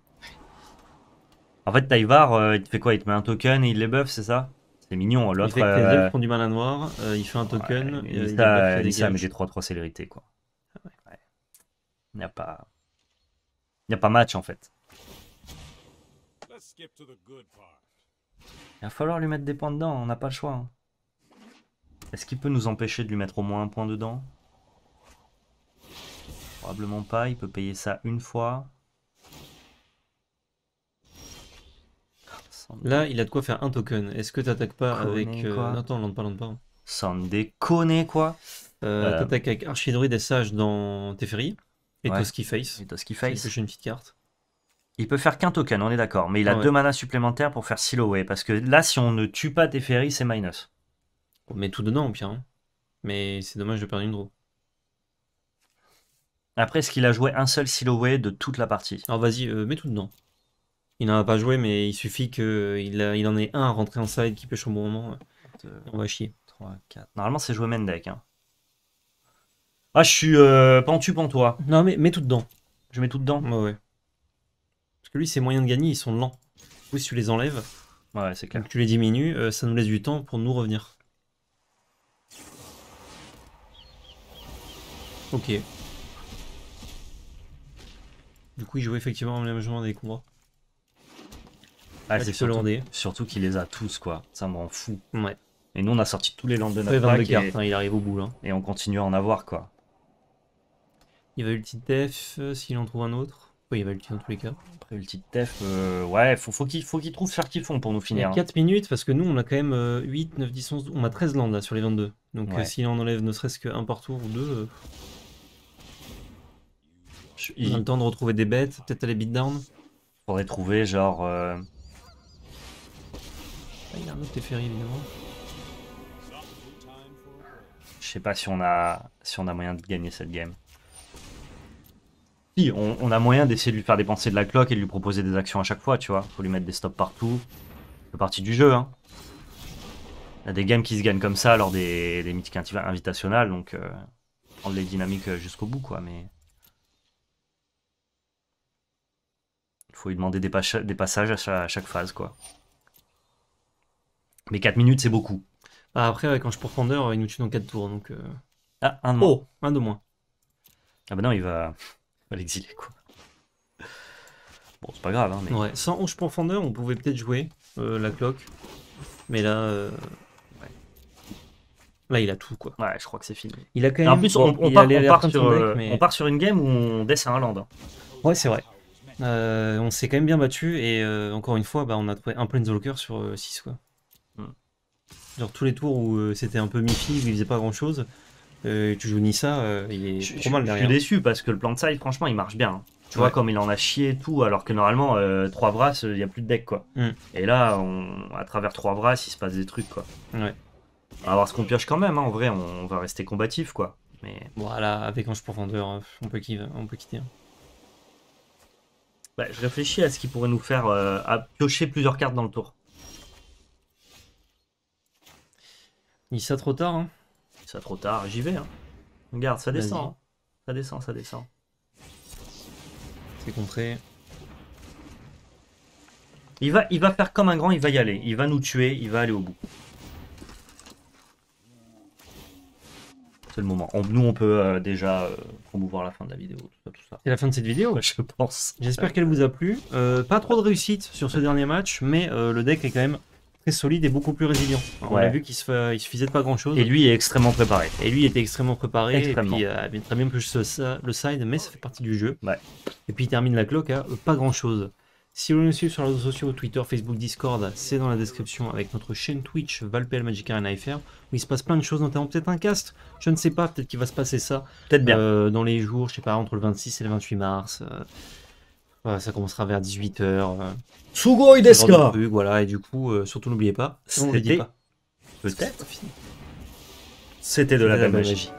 En fait Taivar, euh, il te fait quoi Il te met un token et il les buff, c'est ça c'est mignon. L'autre. prend euh, du mal du malin noir, euh, il fait un token. et il euh, mais j'ai 3-3 célérité, quoi. Ah il n'y a pas. Il a pas match, en fait. Il va falloir lui mettre des points dedans, on n'a pas le choix. Hein. Est-ce qu'il peut nous empêcher de lui mettre au moins un point dedans Probablement pas, il peut payer ça une fois. Là, il a de quoi faire un token. Est-ce que tu attaques pas avec. Euh, attends, on parle, Sans déconner, quoi. Euh, euh, T'attaques avec Archidroid et Sage dans Teferi. Et ouais. Toski Face. Et Toski Face. une petite carte. Il peut faire qu'un token, on est d'accord. Mais il a ah deux manas supplémentaires pour faire Siloway. Parce que là, si on ne tue pas Teferi, c'est minus. On met tout dedans, au pire. Hein. Mais c'est dommage de perdre une draw. Après, est-ce qu'il a joué un seul Siloway de toute la partie Alors vas-y, euh, mets tout dedans. Il n'en a pas joué, mais il suffit qu'il en ait un à rentrer en side qui pêche au bon moment. Euh, on va chier. 3, 4. Normalement, c'est jouer Mendek. Hein. Ah, je suis euh, pentu toi. Non, mais mets tout dedans. Je mets tout dedans Ouais, ouais. Parce que lui, ses moyens de gagner, ils sont lents. Oui, si tu les enlèves, ouais, c'est clair. tu les diminues, euh, ça nous laisse du temps pour nous revenir. Ok. Du coup, il joue effectivement le même des combats. Ah, c'est surtout, surtout qu'il les a tous, quoi. Ça m'en fout. fou. Ouais. Et nous, on a sorti tous les landes de notre pack il arrive au bout, là. Hein. Et on continue à en avoir, quoi. Il va ulti def, euh, s'il en trouve un autre. Oui, il va ulti dans tous les cas. Après ulti def, euh, ouais, faut, faut qu'il trouve faire qu'ils font pour nous finir. 4 hein. minutes, parce que nous, on a quand même 8, 9, 10, 11, on a 13 landes, là, sur les 22. Donc euh, s'il en enlève ne serait-ce qu'un par tour ou deux... Il... temps de retrouver des bêtes, peut-être aller down Faudrait trouver, genre... Ah, il y a un autre évidemment. Je sais pas si on, a, si on a moyen de gagner cette game. Si, on, a moyen d'essayer de lui faire dépenser de la cloque et de lui proposer des actions à chaque fois, tu vois. Faut lui mettre des stops partout. C'est partie du jeu, hein. Il y a des games qui se gagnent comme ça lors des, des mythiques invitationales, donc euh, prendre les dynamiques euh, jusqu'au bout, quoi. Mais il faut lui demander des, passages à chaque phase, quoi. Mais 4 minutes, c'est beaucoup. Bah, après, avec quand je profondeur, il nous tue dans 4 tours. Donc, euh. Ah, un de moins. Oh, de moins. Ah bah non, il va l'exiler, quoi. Bon, c'est pas grave. Hein, mais... Ouais, sans Ange Profondeur, on pouvait peut-être jouer euh, la cloque. Mais là. Euh, ouais. Là, il a tout, quoi. Ouais, je crois que c'est fini. Il a quand même... En plus, on, part, sur, une game où on descend un land. Hein. Ouais, c'est vrai. on s'est quand même bien battu et encore une fois, bah, on a trouvé un Planeswalker sur 6, quoi. Genre tous les tours où euh, c'était un peu Miffy, où il faisait pas grand chose, euh, tu joues Nissa, ça. Euh, il est je, suis déçu parce que le plan de side, franchement, il marche bien. Hein. Tu vois, comme il en a chié et tout, alors que normalement, 3 brasses, il n'y a plus de deck quoi. Hmm. Et là, on, à travers 3 brasses, il se passe des trucs quoi. Ouais. On va voir ce qu'on pioche quand même, hein. en vrai, on, va rester combatif quoi. Mais... Voilà, avec Ange Profondeur, on peut, quitter. On peut quitter je réfléchis à ce qui pourrait nous faire à piocher plusieurs cartes dans le tour. Il ça trop tard. Hein. Il ça trop tard, j'y vais. Hein. Regarde, ça descend. Hein. Ça descend, ça descend. C'est contré. Il va, il va faire comme un grand, il va y aller. Il va nous tuer, il va aller au bout. C'est le moment. On, nous, on peut euh, déjà euh, promouvoir la fin de la vidéo. C'est la fin de cette vidéo Je pense. J'espère qu'elle vous a plu. Euh, pas trop de réussite sur ce dernier match, mais le deck est quand même très solide et beaucoup plus résilient. On a vu qu'il se, il suffisait de pas grand chose. Et lui est extrêmement préparé. Et lui était extrêmement préparé. Et puis, euh, très bien plus le side, mais ça fait partie du jeu. Et puis il termine la cloque à euh, pas grand chose. Si vous voulez nous suivre sur les réseaux sociaux, Twitter, Facebook, Discord, c'est dans la description avec notre chaîne Twitch Valpel Magic Arena FR où il se passe plein de choses, notamment peut-être un cast. Je ne sais pas, peut-être qu'il va se passer ça. Peut-être bien. Euh, dans les jours, je sais pas, entre le 26 et le 28 mars ça commencera vers 18h. Sugoi desu Voilà, et du coup, euh, surtout n'oubliez pas, c'était peut C'était de la, magie.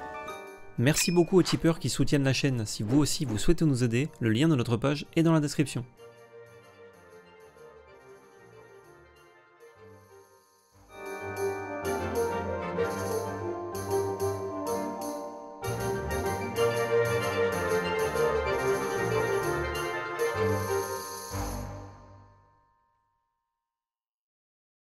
Merci beaucoup aux tipeurs qui soutiennent la chaîne. Si vous aussi vous souhaitez nous aider, le lien de notre page est dans la description.